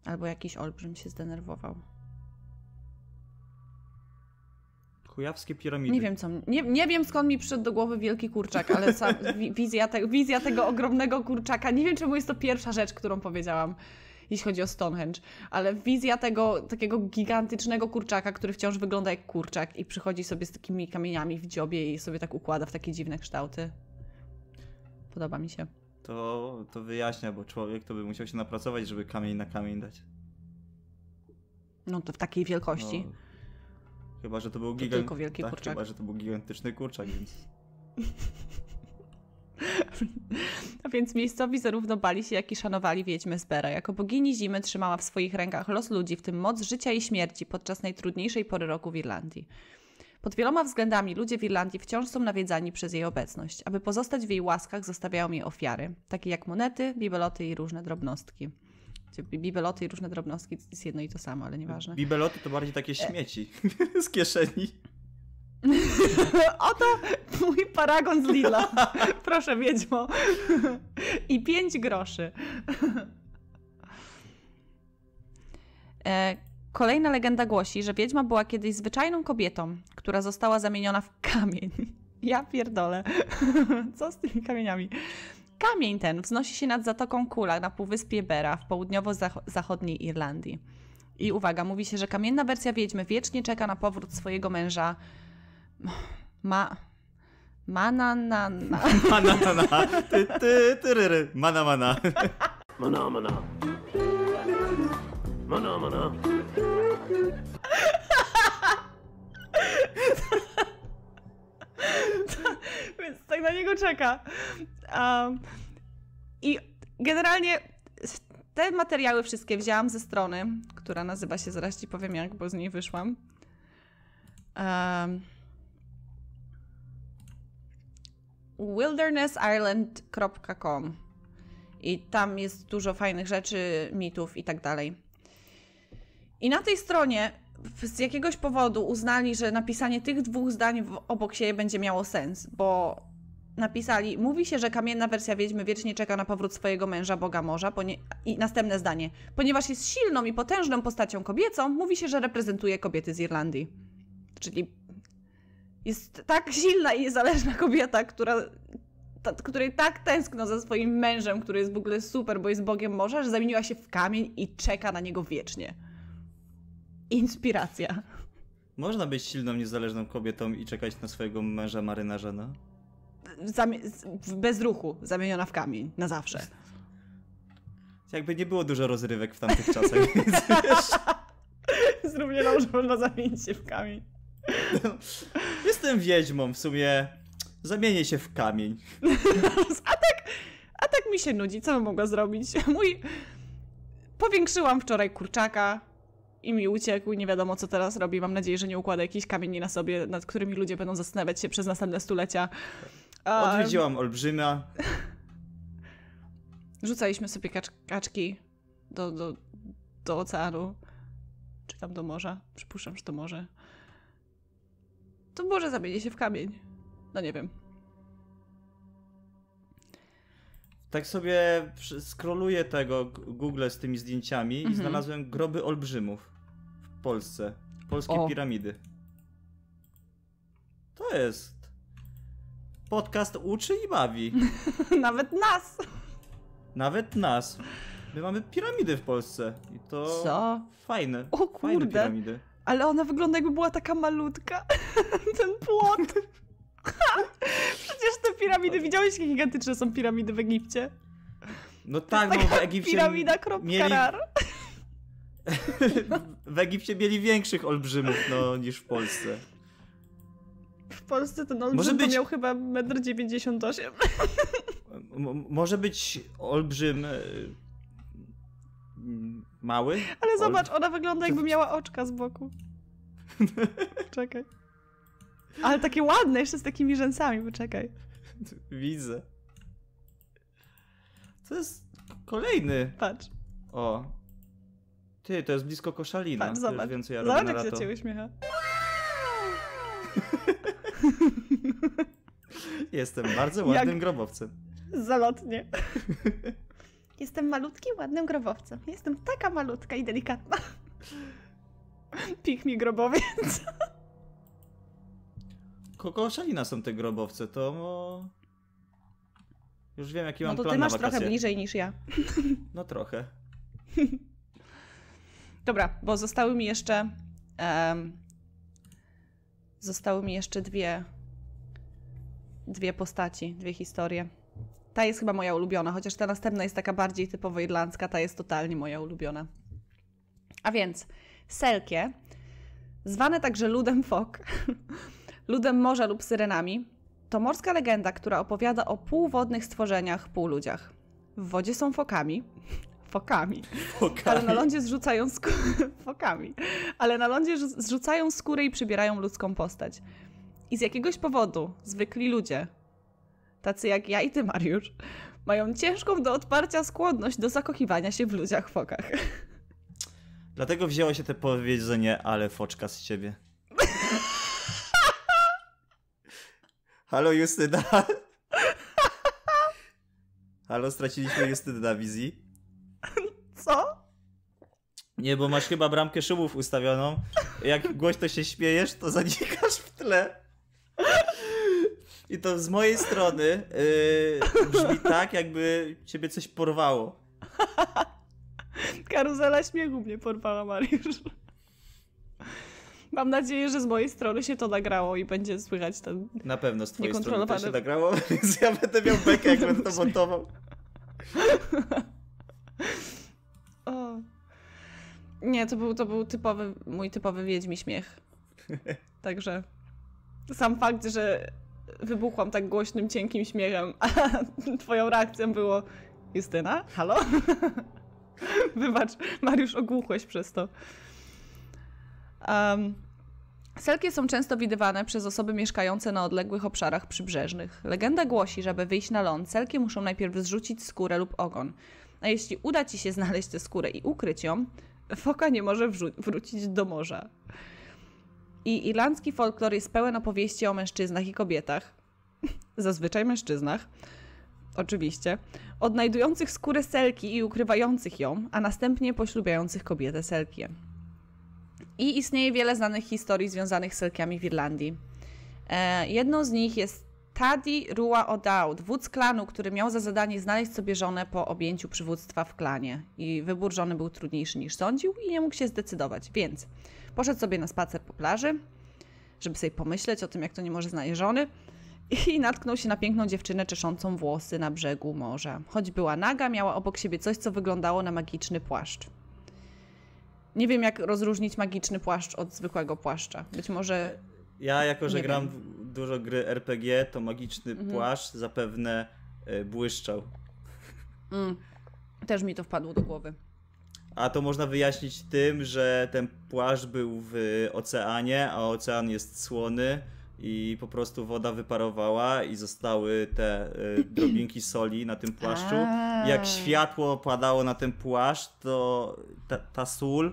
Albo jakiś olbrzym się zdenerwował. Kujawskie piramidy. Nie wiem, co, nie, nie wiem skąd mi przyszedł do głowy wielki kurczak, ale wizja, te, wizja, tego ogromnego kurczaka. Nie wiem, czemu jest to pierwsza rzecz, którą powiedziałam jeśli chodzi o Stonehenge. Ale wizja tego takiego gigantycznego kurczaka, który wciąż wygląda jak kurczak i przychodzi sobie z takimi kamieniami w dziobie i sobie tak układa w takie dziwne kształty. Podoba mi się. To, to wyjaśnia, bo człowiek to by musiał się napracować, żeby kamień na kamień dać. No to w takiej wielkości. No, chyba, że to był gigant... to tylko wielki tak, kurczak. Chyba, że to był gigantyczny kurczak, więc... A więc miejscowi zarówno bali się, jak i szanowali wiedźmę Zbera. Jako bogini zimy trzymała w swoich rękach los ludzi, w tym moc życia i śmierci podczas najtrudniejszej pory roku w Irlandii. Pod wieloma względami ludzie w Irlandii wciąż są nawiedzani przez jej obecność. Aby pozostać w jej łaskach, zostawiają jej ofiary, takie jak monety, bibeloty i różne drobnostki. Bibeloty i różne drobnostki to jest jedno i to samo, ale nieważne. Bibeloty to bardziej takie śmieci e... z kieszeni. Oto mój paragon z Lila. Proszę, wiedźmo. I pięć groszy. E, kolejna legenda głosi, że wiedźma była kiedyś zwyczajną kobietą, która została zamieniona w kamień. Ja pierdolę. Co z tymi kamieniami? Kamień ten wznosi się nad Zatoką Kula na półwyspie Bera w południowo-zachodniej Irlandii. I uwaga, mówi się, że kamienna wersja wiedźmy wiecznie czeka na powrót swojego męża ma. Mana, na, na. Mana, na, na. Ty, ty, ty, ry, ry. Mana, mana. Mana, mana. Mana, mana. Więc tak na niego czeka. Um, I generalnie te materiały wszystkie wzięłam ze strony, która nazywa się, zaraz powiem jak, bo z niej wyszłam. Um, wildernessisland.com i tam jest dużo fajnych rzeczy, mitów i tak dalej. I na tej stronie z jakiegoś powodu uznali, że napisanie tych dwóch zdań obok siebie będzie miało sens, bo napisali, mówi się, że kamienna wersja Wiedźmy wiecznie czeka na powrót swojego męża, Boga Morza. I następne zdanie. Ponieważ jest silną i potężną postacią kobiecą, mówi się, że reprezentuje kobiety z Irlandii. Czyli jest tak silna i niezależna kobieta, która, ta, której tak tęskno za swoim mężem, który jest w ogóle super, bo jest Bogiem morza, że zamieniła się w kamień i czeka na niego wiecznie. Inspiracja. Można być silną, niezależną kobietą i czekać na swojego męża marynarza, no? bez ruchu, zamieniona w kamień, na zawsze. Jakby nie było dużo rozrywek w tamtych czasach, więc no, że można zamienić się w kamień. Jestem wiedźmą w sumie. Zamienię się w kamień. A tak, a tak mi się nudzi. Co bym mogła zrobić? Mój... Powiększyłam wczoraj kurczaka i mi uciekł. Nie wiadomo, co teraz robi. Mam nadzieję, że nie układa jakiś kamieni na sobie, nad którymi ludzie będą zastanawiać się przez następne stulecia. Um... Odwiedziłam olbrzyma. Rzucaliśmy sobie kacz kaczki do, do, do oceanu. Czy tam do morza? Przypuszczam, że to morze to może zamieni się w kamień. No nie wiem. Tak sobie skroluję tego Google z tymi zdjęciami mhm. i znalazłem groby olbrzymów w Polsce. Polskie o. piramidy. To jest. Podcast uczy i bawi. Nawet nas. Nawet nas. My mamy piramidy w Polsce. I to. Co? Fajne. O kurde. Fajne piramidy. Ale ona wygląda jakby była taka malutka. Ten płot. Przecież te piramidy, widziałeś jakie gigantyczne są piramidy w Egipcie? No tak, no w Egipcie... piramida kropka mieli... w Egipcie mieli większych olbrzymów no, niż w Polsce. W Polsce ten olbrzym może być... miał chyba 1,98 m. Może być olbrzym y, Mały? Ale zobacz, ona wygląda jakby miała oczka z boku. Czekaj. Ale takie ładne, jeszcze z takimi rzęsami, poczekaj. Widzę. To jest kolejny. Patrz. O. Ty, to jest blisko koszalina. Patrz, zobacz. Wiem, co ja zobacz, jak się cię uśmiecha. Jestem bardzo ładnym jak... grobowcem. Zalotnie. Jestem malutkim, ładnym grobowcem. Jestem taka malutka i delikatna. Pik mi grobowiec. Kogo oszalina są te grobowce, to... No, już wiem, jaki no mam plan No to ty masz trochę bliżej niż ja. No trochę. Dobra, bo zostały mi jeszcze... Um, zostały mi jeszcze dwie... Dwie postaci, dwie historie. Ta jest chyba moja ulubiona, chociaż ta następna jest taka bardziej typowo irlandzka, ta jest totalnie moja ulubiona. A więc selkie, zwane także ludem fok, ludem morza lub syrenami, to morska legenda, która opowiada o półwodnych stworzeniach, półludziach. W wodzie są fokami, fokami. fokami. Ale na lądzie zrzucają skórę. fokami. Ale na lądzie zrzucają skórę i przybierają ludzką postać. I z jakiegoś powodu zwykli ludzie, tacy jak ja i ty, Mariusz, mają ciężką do odparcia skłonność do zakochiwania się w ludziach fokach. Dlatego wzięło się te powiedzenie, ale foczka z ciebie. Halo Justyna. Halo, straciliśmy Justynę na wizji. Co? Nie, bo masz chyba bramkę szumów ustawioną. Jak głośno się śmiejesz, to zanikasz w tle. I to z mojej strony yy, brzmi tak, jakby ciebie coś porwało. Karuzela śmiechu mnie porwała, Mariusz. Mam nadzieję, że z mojej strony się to nagrało i będzie słychać ten Na pewno z twojej strony to się nagrało, więc ja będę miał bekę, jak będę to montował. o. Nie, to był, to był typowy, mój typowy wiedźmi śmiech. Także sam fakt, że wybuchłam tak głośnym, cienkim śmiechem, a twoją reakcją było Justyna? Halo? Wybacz, Mariusz, ogłuchłeś przez to. Um, selkie są często widywane przez osoby mieszkające na odległych obszarach przybrzeżnych. Legenda głosi, że aby wyjść na ląd, selkie muszą najpierw zrzucić skórę lub ogon. A jeśli uda ci się znaleźć tę skórę i ukryć ją, foka nie może wrócić do morza. I irlandzki folklor jest pełen opowieści o mężczyznach i kobietach, zazwyczaj mężczyznach, oczywiście, odnajdujących skórę selki i ukrywających ją, a następnie poślubiających kobietę selkie. I istnieje wiele znanych historii związanych z selkiami w Irlandii. E, jedną z nich jest Tadi Rua O'Dowd, wódz klanu, który miał za zadanie znaleźć sobie żonę po objęciu przywództwa w klanie. I wybór żony był trudniejszy niż sądził i nie mógł się zdecydować, więc Poszedł sobie na spacer po plaży, żeby sobie pomyśleć o tym, jak to nie może znaleźć żony i natknął się na piękną dziewczynę czeszącą włosy na brzegu morza. Choć była naga, miała obok siebie coś, co wyglądało na magiczny płaszcz. Nie wiem, jak rozróżnić magiczny płaszcz od zwykłego płaszcza. Być może. Ja, jako że nie gram dużo gry RPG, to magiczny mhm. płaszcz zapewne y, błyszczał. Mm. Też mi to wpadło do głowy a to można wyjaśnić tym, że ten płaszcz był w oceanie, a ocean jest słony i po prostu woda wyparowała i zostały te y, drobinki soli na tym płaszczu. Jak światło padało na ten płaszcz, to ta, ta sól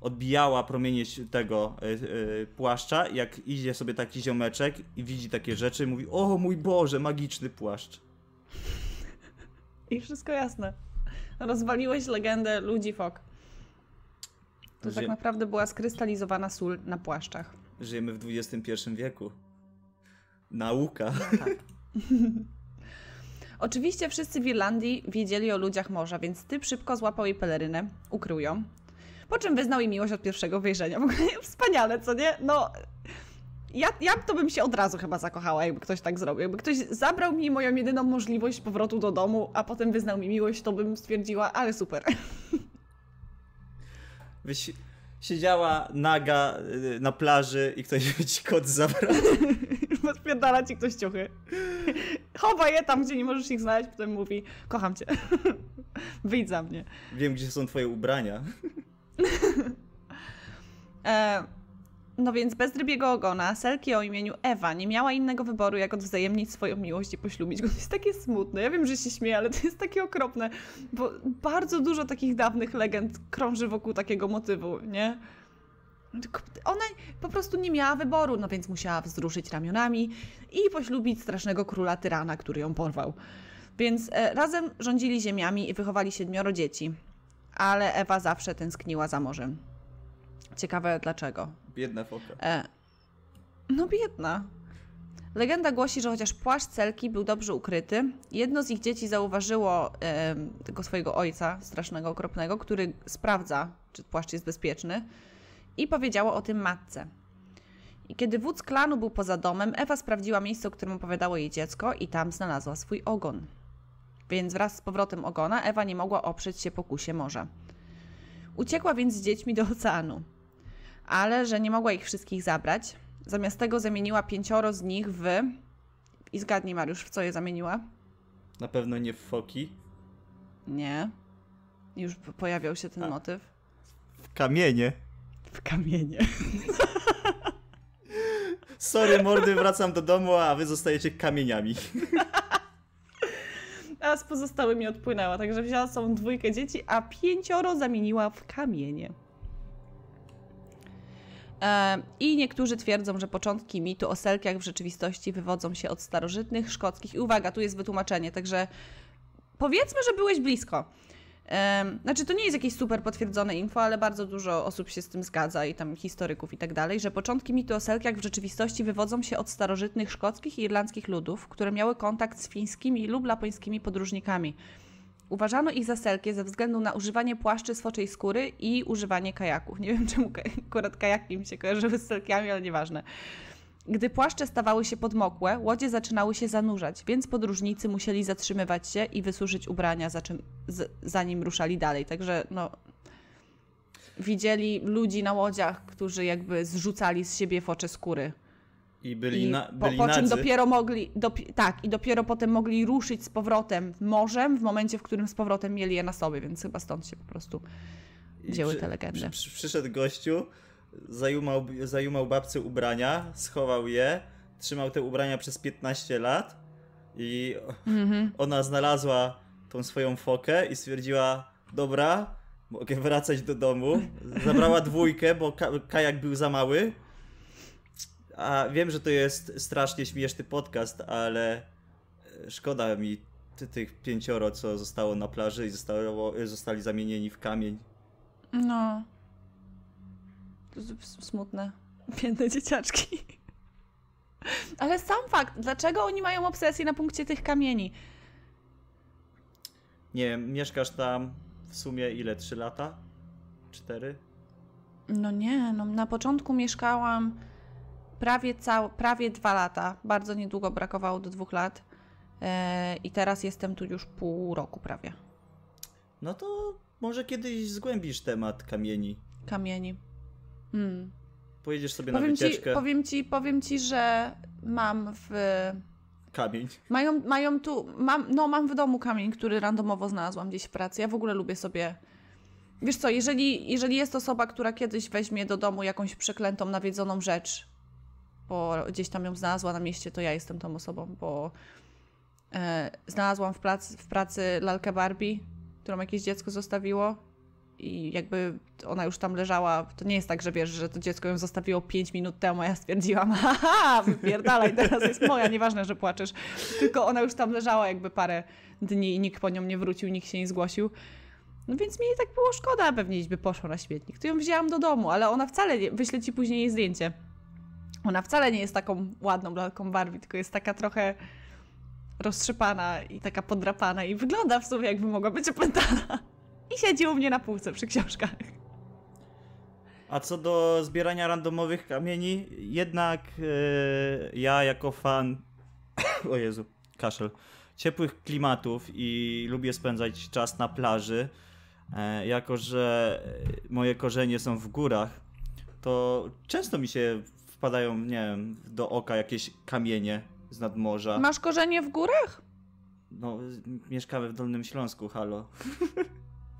odbijała promienie tego y, y, płaszcza. Jak idzie sobie taki ziomeczek i widzi takie rzeczy, mówi: O mój Boże, magiczny płaszcz. I wszystko jasne. Rozwaliłeś legendę ludzi fok. To Ży... tak naprawdę była skrystalizowana sól na płaszczach. Żyjemy w XXI wieku. Nauka. Tak. Oczywiście wszyscy w Irlandii wiedzieli o ludziach morza, więc ty szybko złapał jej pelerynę, ukrył ją. Po czym wyznał jej miłość od pierwszego wejrzenia. W ogóle wspaniale, co nie? No, ja, ja to bym się od razu chyba zakochała, jakby ktoś tak zrobił. Jakby ktoś zabrał mi moją jedyną możliwość powrotu do domu, a potem wyznał mi miłość, to bym stwierdziła, ale super. Byś siedziała naga y, na plaży i ktoś by ci kot zabrał. Spierdala ci ktoś ciuchy. Chowa je tam, gdzie nie możesz ich znaleźć, potem mówi, kocham cię. Wyjdź za mnie. Wiem, gdzie są twoje ubrania. e no więc bez rybiego ogona, Selki o imieniu Ewa nie miała innego wyboru, jak odwzajemnić swoją miłość i poślubić go. To jest takie smutne. Ja wiem, że się śmieję, ale to jest takie okropne, bo bardzo dużo takich dawnych legend krąży wokół takiego motywu, nie? Ona po prostu nie miała wyboru, no więc musiała wzruszyć ramionami i poślubić strasznego króla tyrana, który ją porwał. Więc e, razem rządzili ziemiami i wychowali siedmioro dzieci. Ale Ewa zawsze tęskniła za morzem. Ciekawe dlaczego. Biedna foka. E, no biedna. Legenda głosi, że chociaż płaszcz Celki był dobrze ukryty, jedno z ich dzieci zauważyło e, tego swojego ojca, strasznego, okropnego, który sprawdza, czy płaszcz jest bezpieczny, i powiedziało o tym matce. I kiedy wódz klanu był poza domem, Ewa sprawdziła miejsce, o którym opowiadało jej dziecko i tam znalazła swój ogon. Więc wraz z powrotem ogona Ewa nie mogła oprzeć się pokusie morza. Uciekła więc z dziećmi do oceanu ale że nie mogła ich wszystkich zabrać. Zamiast tego zamieniła pięcioro z nich w. I zgadnij, Mariusz, w co je zamieniła? Na pewno nie w foki. Nie. Już pojawiał się ten A. motyw. W kamienie. W kamienie. Sorry, mordy, wracam do domu, a wy zostajecie kamieniami. a z pozostałymi odpłynęła, także wzięła są dwójkę dzieci, a pięcioro zamieniła w kamienie. E, I niektórzy twierdzą, że początki mitu o Selkiach w rzeczywistości wywodzą się od starożytnych, szkockich. I uwaga, tu jest wytłumaczenie, także powiedzmy, że byłeś blisko. Znaczy, to nie jest jakieś super potwierdzone info, ale bardzo dużo osób się z tym zgadza, i tam historyków i tak dalej, że początki mitu o Selkiach w rzeczywistości wywodzą się od starożytnych szkockich i irlandzkich ludów, które miały kontakt z fińskimi lub lapońskimi podróżnikami. Uważano ich za selkie ze względu na używanie płaszczy z foczej skóry i używanie kajaków. Nie wiem czemu akurat kajaki mi się kojarzyły z selkiami, ale nieważne. Gdy płaszcze stawały się podmokłe, łodzie zaczynały się zanurzać, więc podróżnicy musieli zatrzymywać się i wysuszyć ubrania, za czym, z, zanim ruszali dalej. Także no, widzieli ludzi na łodziach, którzy jakby zrzucali z siebie focze skóry. I byli, I na, byli po, po czym dopiero mogli, dopi tak, i dopiero potem mogli ruszyć z powrotem morzem w momencie, w którym z powrotem mieli je na sobie, więc chyba stąd się po prostu wzięły przy, te legendy. Przy, przy, przyszedł gościu, zajumał, zajumał babcy ubrania, schował je, trzymał te ubrania przez 15 lat i mhm. ona znalazła tą swoją fokę i stwierdziła, dobra, mogę wracać do domu. Zabrała dwójkę, bo kajak był za mały a wiem, że to jest strasznie śmieszny podcast, ale e, szkoda mi tych pięcioro, co zostało na plaży i zostało, e, zostali zamienieni w kamień. No. Smutne. Piękne dzieciaczki. Ale sam fakt, dlaczego oni mają obsesję na punkcie tych kamieni? Nie wiem, mieszkasz tam w sumie ile? Trzy lata? Cztery? No nie, no na początku mieszkałam prawie, cał, prawie dwa lata. Bardzo niedługo brakowało do dwóch lat. E, I teraz jestem tu już pół roku prawie. No to może kiedyś zgłębisz temat kamieni. Kamieni. Hmm. Pojedziesz sobie powiem na wycieczkę. Ci, powiem, ci, powiem ci, że mam w. Kamień. Mają, mają tu. Mam, no, mam w domu kamień, który randomowo znalazłam gdzieś w pracy. Ja w ogóle lubię sobie. Wiesz co, jeżeli, jeżeli jest osoba, która kiedyś weźmie do domu jakąś przeklętą, nawiedzoną rzecz bo gdzieś tam ją znalazła na mieście, to ja jestem tą osobą, bo e, znalazłam w pracy, w pracy lalkę Barbie, którą jakieś dziecko zostawiło i jakby ona już tam leżała, to nie jest tak, że wiesz, że to dziecko ją zostawiło 5 minut temu, a ja stwierdziłam, haha, wypierdalaj, teraz jest moja, nieważne, że płaczesz. Tylko ona już tam leżała jakby parę dni i nikt po nią nie wrócił, nikt się nie zgłosił. No więc mi tak było szkoda, pewnie by poszła na śmietnik. To ją wzięłam do domu, ale ona wcale nie, wyśle ci później jej zdjęcie. Ona wcale nie jest taką ładną lalką Barbie, tylko jest taka trochę roztrzypana i taka podrapana i wygląda w sumie jakby mogła być opętana. I siedzi u mnie na półce przy książkach. A co do zbierania randomowych kamieni, jednak yy, ja jako fan, o Jezu, kaszel, ciepłych klimatów i lubię spędzać czas na plaży, e, jako że moje korzenie są w górach, to często mi się wpadają, nie wiem, do oka jakieś kamienie z nadmorza. Masz korzenie w górach? No, mieszkamy w Dolnym Śląsku, halo.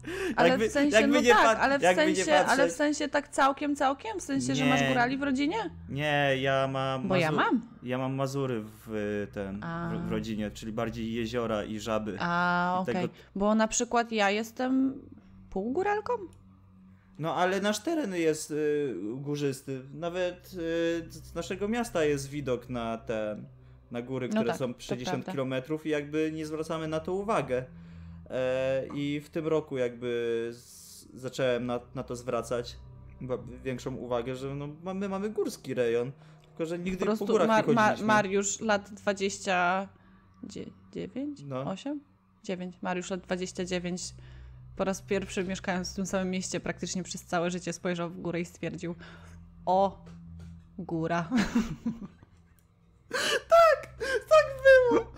No tak, ale w sensie, no tak, ale w sensie, ale w sensie tak całkiem, całkiem? W sensie, nie, że masz górali w rodzinie? Nie, ja mam... Bo ja mam. Ja mam Mazury w, y, ten, w rodzinie, czyli bardziej jeziora i żaby. A, okej. Okay. Tego... Bo na przykład ja jestem półgóralką? No ale nasz teren jest y, górzysty. Nawet y, z naszego miasta jest widok na te na góry, no które no tak, są 60 km i jakby nie zwracamy na to uwagę. E, I w tym roku jakby z, zacząłem na, na to zwracać większą uwagę, że no, mamy, mamy górski rejon, tylko że nigdy po, prostu po górach nie chodziliśmy. Mar Mariusz lat 29, no. 8? 9. Mariusz lat 29 po raz pierwszy mieszkając w tym samym mieście praktycznie przez całe życie spojrzał w górę i stwierdził o góra. tak, tak było.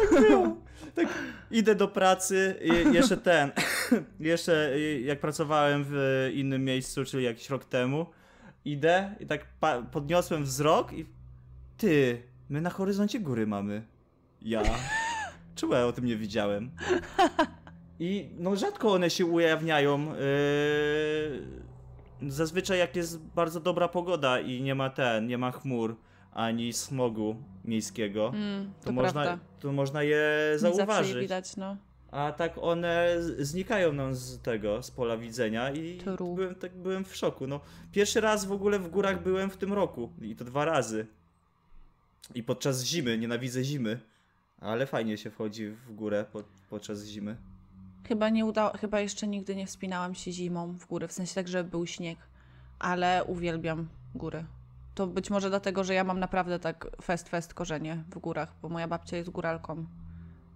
Tak było. Tak, idę do pracy, jeszcze ten, jeszcze jak pracowałem w innym miejscu, czyli jakiś rok temu, idę i tak podniosłem wzrok i ty, my na horyzoncie góry mamy. Ja. Czemu ja o tym nie widziałem? I no rzadko one się ujawniają. Yy... Zazwyczaj jak jest bardzo dobra pogoda i nie ma ten, nie ma chmur ani smogu miejskiego, mm, to, to, można, to można je zauważyć. Nie widać, no. A tak one znikają nam z tego, z pola widzenia i byłem, tak byłem w szoku. No, pierwszy raz w ogóle w górach byłem w tym roku i to dwa razy. I podczas zimy, nienawidzę zimy, ale fajnie się wchodzi w górę pod, podczas zimy. Chyba, nie udało, Chyba jeszcze nigdy nie wspinałam się zimą w góry, w sensie tak, że był śnieg, ale uwielbiam góry. To być może dlatego, że ja mam naprawdę tak fest, fest korzenie w górach, bo moja babcia jest góralką.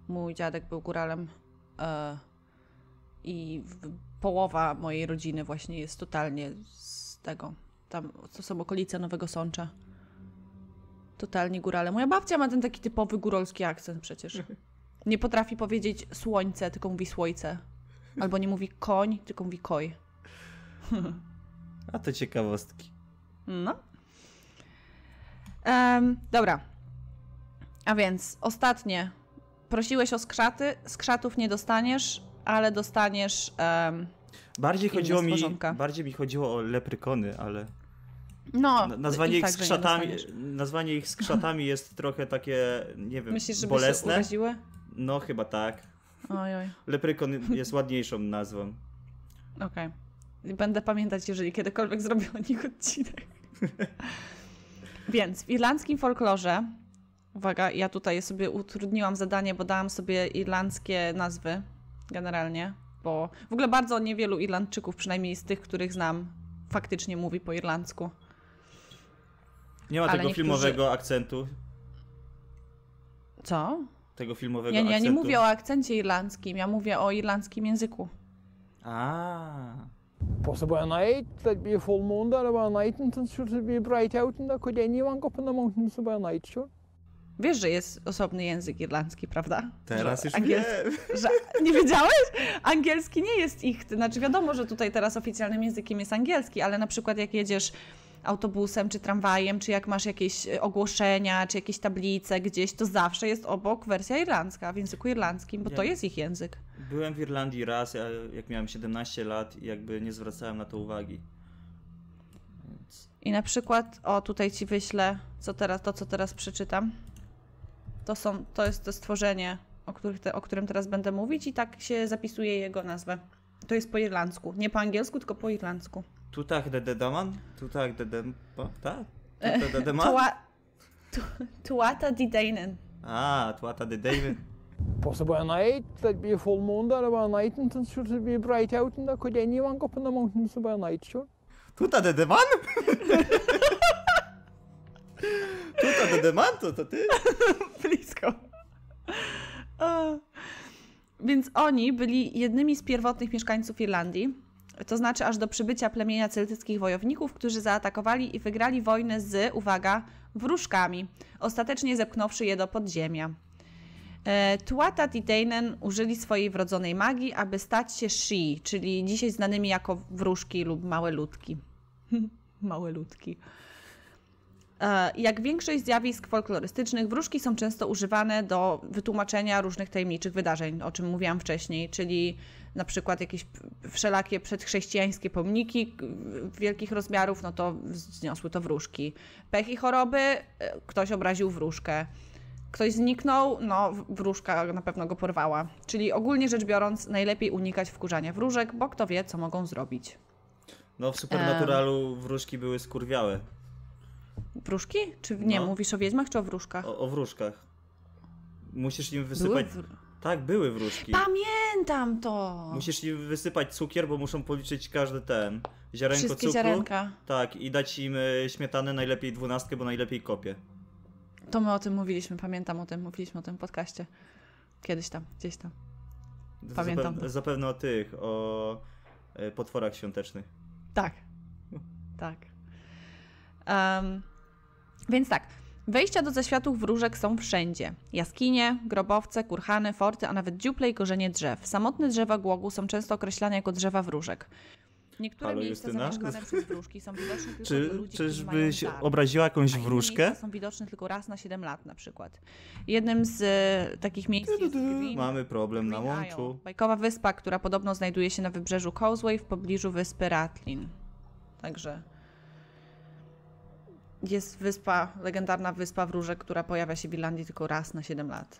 Mój dziadek był góralem. E, I połowa mojej rodziny właśnie jest totalnie z tego. Tam to są okolice Nowego Sącza. Totalnie górale. Moja babcia ma ten taki typowy góralski akcent przecież. Nie potrafi powiedzieć słońce, tylko mówi słońce. Albo nie mówi koń, tylko mówi koj. A to ciekawostki. No. Um, dobra. A więc ostatnie. Prosiłeś o skrzaty, skrzatów nie dostaniesz, ale dostaniesz. Um, bardziej chodziło mi, bardziej mi chodziło o leprykony, ale. No, nazwanie ich, tak, skrzatami, nazwanie ich skrzatami jest trochę takie, nie wiem, Myślisz, żeby bolesne. Się no, chyba tak. Oj, oj. Leprykon jest ładniejszą nazwą. Okej. Okay. Będę pamiętać, jeżeli kiedykolwiek zrobię o nich odcinek. Więc w irlandzkim folklorze, uwaga, ja tutaj sobie utrudniłam zadanie, bo dałam sobie irlandzkie nazwy generalnie, bo w ogóle bardzo niewielu Irlandczyków, przynajmniej z tych, których znam, faktycznie mówi po irlandzku. Nie ma Ale tego niektórzy... filmowego akcentu. Co? tego filmowego nie, nie, akcentu. Ja nie mówię o akcencie irlandzkim, ja mówię o irlandzkim języku. A. Was it a night, there'd tak be a full moon there about night and no since it would be bright out and there could anyone go up in the mountains about night, sure. Wiesz, że jest osobny język irlandzki, prawda? Teraz że już angielski, wiem. Że, nie wiedziałeś? Angielski nie jest ich, znaczy wiadomo, że tutaj teraz oficjalnym językiem jest angielski, ale na przykład jak jedziesz autobusem czy tramwajem, czy jak masz jakieś e, ogłoszenia, czy jakieś tablice gdzieś, to zawsze jest obok wersja irlandzka w języku irlandzkim, bo ja to jest ich język. Byłem w Irlandii raz, e, jak miałem 17 lat i jakby nie zwracałem na to uwagi. Więc... I na przykład, o tutaj ci wyślę co teraz, to, co teraz przeczytam. To, są, to jest to stworzenie, o, te, o którym teraz będę mówić, i tak się zapisuje jego nazwę. To jest po irlandzku. Nie po angielsku, tylko po irlandzku. Tutach dededaman? Tutach dedempa? Tak? Tutach dedeman? Tua... Tuata dideinen. Ah, tuata dideinen. Pas det bare nei, det blir fullmåne der, det bare nei, den skulle bli breit out, da kunne jeg ikke gå på den måten, så bare nei, sjøl. Tuta det deman? Tuta det deman, to ty? Blisko. Więc oni byli jednymi z pierwotnych mieszkańców Irlandii, to znaczy aż do przybycia plemienia celtyckich wojowników, którzy zaatakowali i wygrali wojnę z, uwaga, wróżkami, ostatecznie zepchnąwszy je do podziemia. E, Tuata Titainen użyli swojej wrodzonej magii, aby stać się Shi, czyli dzisiaj znanymi jako wróżki lub małe ludki. małe ludki. E, jak większość zjawisk folklorystycznych, wróżki są często używane do wytłumaczenia różnych tajemniczych wydarzeń, o czym mówiłam wcześniej, czyli na przykład jakieś wszelakie przedchrześcijańskie pomniki wielkich rozmiarów, no to zniosły to wróżki. Pech i choroby, e, ktoś obraził wróżkę. Ktoś zniknął, no wróżka na pewno go porwała. Czyli ogólnie rzecz biorąc, najlepiej unikać wkurzania wróżek, bo kto wie, co mogą zrobić. No w Supernaturalu wróżki były skurwiałe. Wróżki? Czy nie, no. mówisz o wiedźmach czy o wróżkach? O, o wróżkach. Musisz im wysypać... Były... Tak, były wróżki. Pamiętam to! Musisz im wysypać cukier, bo muszą policzyć każdy ten ziarenko Wszystkie cukru. ziarenka. Tak, i dać im e, śmietanę, najlepiej dwunastkę, bo najlepiej kopie. To my o tym mówiliśmy, pamiętam o tym, mówiliśmy o tym podcaście. Kiedyś tam, gdzieś tam. Pamiętam. Zapewne, zapewne o tych, o e, potworach świątecznych. Tak, tak. Um, więc tak, Wejścia do zaświatów wróżek są wszędzie. Jaskinie, grobowce, kurhany, forty, a nawet dziuple i korzenie drzew. Samotne drzewa głogu są często określane jako drzewa wróżek. Niektóre Halo, miejsca Justyna? zamieszkane przez wróżki są widoczne tylko Czy, ludzi, Czyżbyś obraziła jakąś wróżkę? są widoczne tylko raz na 7 lat na przykład. Jednym z e, takich miejsc jest Green, Mamy problem na Isle, łączu. bajkowa wyspa, która podobno znajduje się na wybrzeżu Causeway w pobliżu wyspy Ratlin. Także jest wyspa, legendarna wyspa wróżek, która pojawia się w Irlandii tylko raz na 7 lat.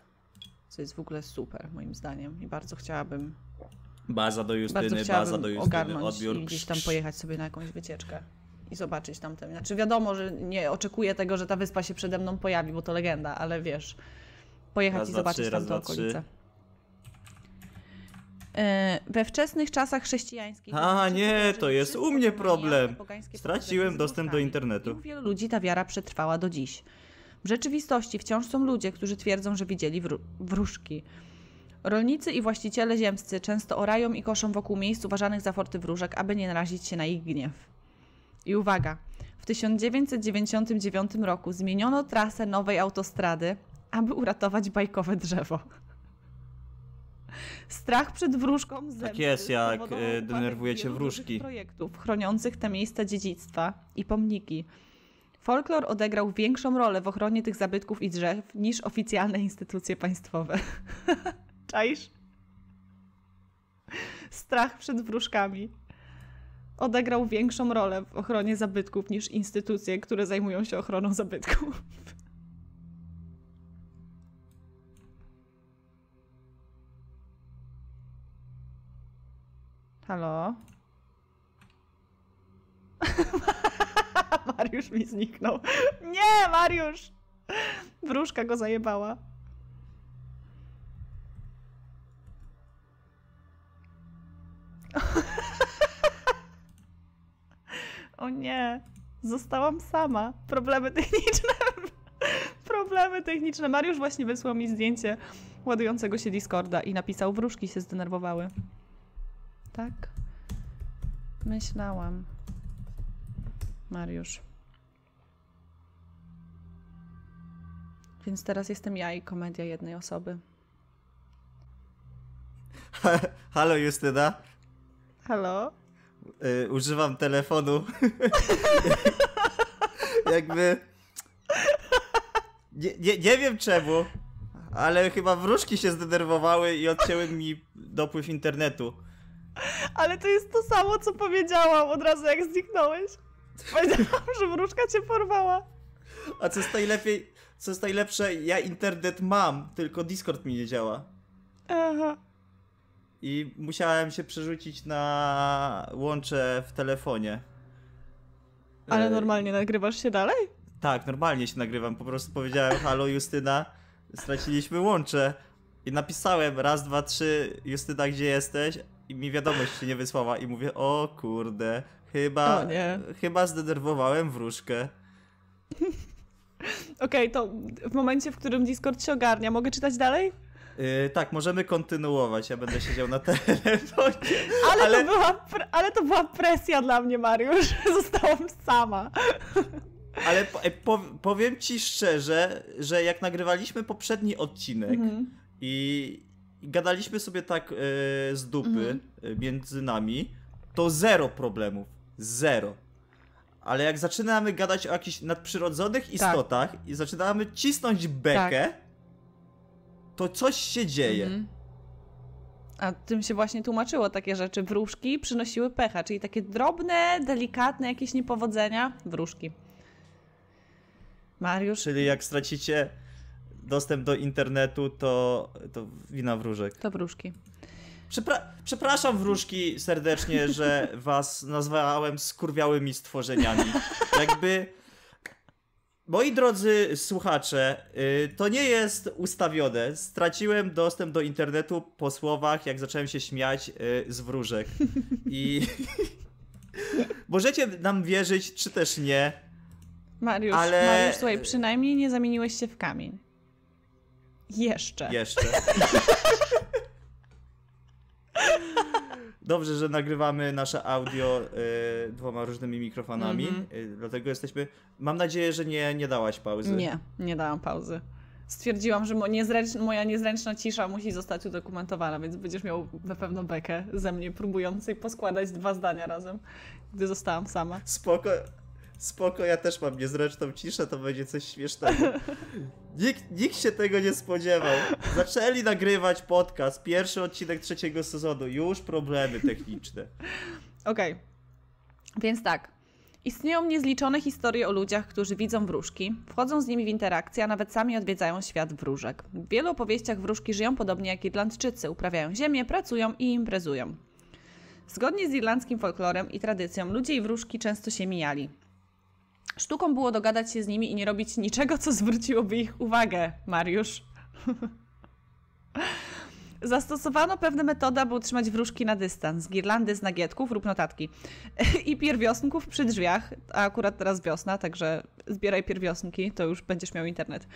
Co jest w ogóle super, moim zdaniem. I bardzo chciałabym. Baza do Justyny, baza do Justyny, ogarnąć odbiór. I gdzieś tam pojechać sobie na jakąś wycieczkę i zobaczyć tamten. Znaczy, wiadomo, że nie oczekuję tego, że ta wyspa się przede mną pojawi, bo to legenda, ale wiesz, pojechać raz, i zobaczyć dwa, trzy, okolice. E, we wczesnych czasach chrześcijańskich. A nie, to jest u mnie problem. Straciłem dostęp do internetu. U wielu ludzi ta wiara przetrwała do dziś. W rzeczywistości wciąż są ludzie, którzy twierdzą, że widzieli wró wróżki. Rolnicy i właściciele ziemscy często orają i koszą wokół miejsc uważanych za forty wróżek, aby nie narazić się na ich gniew. I uwaga, w 1999 roku zmieniono trasę nowej autostrady, aby uratować bajkowe drzewo. Strach przed wróżką tak zemsty Tak jest, jak e, denerwujecie wróżki. projektów chroniących te miejsca dziedzictwa i pomniki. Folklor odegrał większą rolę w ochronie tych zabytków i drzew niż oficjalne instytucje państwowe. Czaisz? Strach przed wróżkami odegrał większą rolę w ochronie zabytków niż instytucje, które zajmują się ochroną zabytków. Halo? Mariusz mi zniknął. Nie, Mariusz! Wróżka go zajebała. o nie, zostałam sama. Problemy techniczne. Problemy techniczne. Mariusz właśnie wysłał mi zdjęcie ładującego się Discorda i napisał, wróżki się zdenerwowały tak myślałam. Mariusz. Więc teraz jestem ja i komedia jednej osoby. Halo, Justyna. Halo. Y używam telefonu. Jakby. Nie, nie, nie wiem czemu, ale chyba wróżki się zdenerwowały i odcięły mi dopływ internetu. Ale to jest to samo, co powiedziałam od razu, jak zniknąłeś. Powiedziałam, że wróżka cię porwała. A co jest najlepiej, co jest najlepsze, ja internet mam, tylko Discord mi nie działa. Aha. I musiałem się przerzucić na łącze w telefonie. Ale e, normalnie nagrywasz się dalej? Tak, normalnie się nagrywam. Po prostu powiedziałem, halo Justyna, straciliśmy łącze. I napisałem raz, dwa, trzy, Justyna, gdzie jesteś? i mi wiadomość się nie wysłała i mówię, o kurde, chyba, o chyba zdenerwowałem wróżkę. Okej, okay, to w momencie, w którym Discord się ogarnia, mogę czytać dalej? Yy, tak, możemy kontynuować. Ja będę siedział na telefonie. Ale, ale... To była ale to była presja dla mnie, Mariusz. Zostałam sama. Ale po e, powiem ci szczerze, że jak nagrywaliśmy poprzedni odcinek mm -hmm. i, i gadaliśmy sobie tak e, z dupy mhm. E, między nami, to zero problemów. Zero. Ale jak zaczynamy gadać o jakichś nadprzyrodzonych tak. istotach tak. i zaczynamy cisnąć bekę, tak. to coś się dzieje. Mhm. A tym się właśnie tłumaczyło takie rzeczy. Wróżki przynosiły pecha, czyli takie drobne, delikatne jakieś niepowodzenia. Wróżki. Mariusz. Czyli jak stracicie dostęp do internetu, to, to wina wróżek. To wróżki. Przepra przepraszam wróżki serdecznie, że was nazwałem skurwiałymi stworzeniami. Jakby... Moi drodzy słuchacze, y, to nie jest ustawione. Straciłem dostęp do internetu po słowach, jak zacząłem się śmiać y, z wróżek. I możecie nam wierzyć, czy też nie. Mariusz, ale... Mariusz, słuchaj, przynajmniej nie zamieniłeś się w kamień. Jeszcze. Jeszcze. Dobrze, że nagrywamy nasze audio y, dwoma różnymi mikrofonami, mm -hmm. y, dlatego jesteśmy. Mam nadzieję, że nie, nie dałaś pauzy. Nie, nie dałam pauzy. Stwierdziłam, że mo niezręcz moja niezręczna cisza musi zostać udokumentowana, więc będziesz miał na pewno bekę ze mnie próbującej poskładać dwa zdania razem, gdy zostałam sama. Spoko, spoko, ja też mam niezręczną ciszę, to będzie coś śmiesznego. Nikt, nikt się tego nie spodziewał. Zaczęli nagrywać podcast, pierwszy odcinek trzeciego sezonu, już problemy techniczne. Okej, okay. więc tak. Istnieją niezliczone historie o ludziach, którzy widzą wróżki, wchodzą z nimi w interakcję, a nawet sami odwiedzają świat wróżek. W wielu opowieściach wróżki żyją podobnie jak Irlandczycy, uprawiają ziemię, pracują i imprezują. Zgodnie z irlandzkim folklorem i tradycją, ludzie i wróżki często się mijali. Sztuką było dogadać się z nimi i nie robić niczego, co zwróciłoby ich uwagę, Mariusz. Zastosowano pewne metody, aby utrzymać wróżki na dystans, girlandy z nagietków lub notatki i pierwiosnków przy drzwiach, a akurat teraz wiosna, także zbieraj pierwiosnki, to już będziesz miał internet.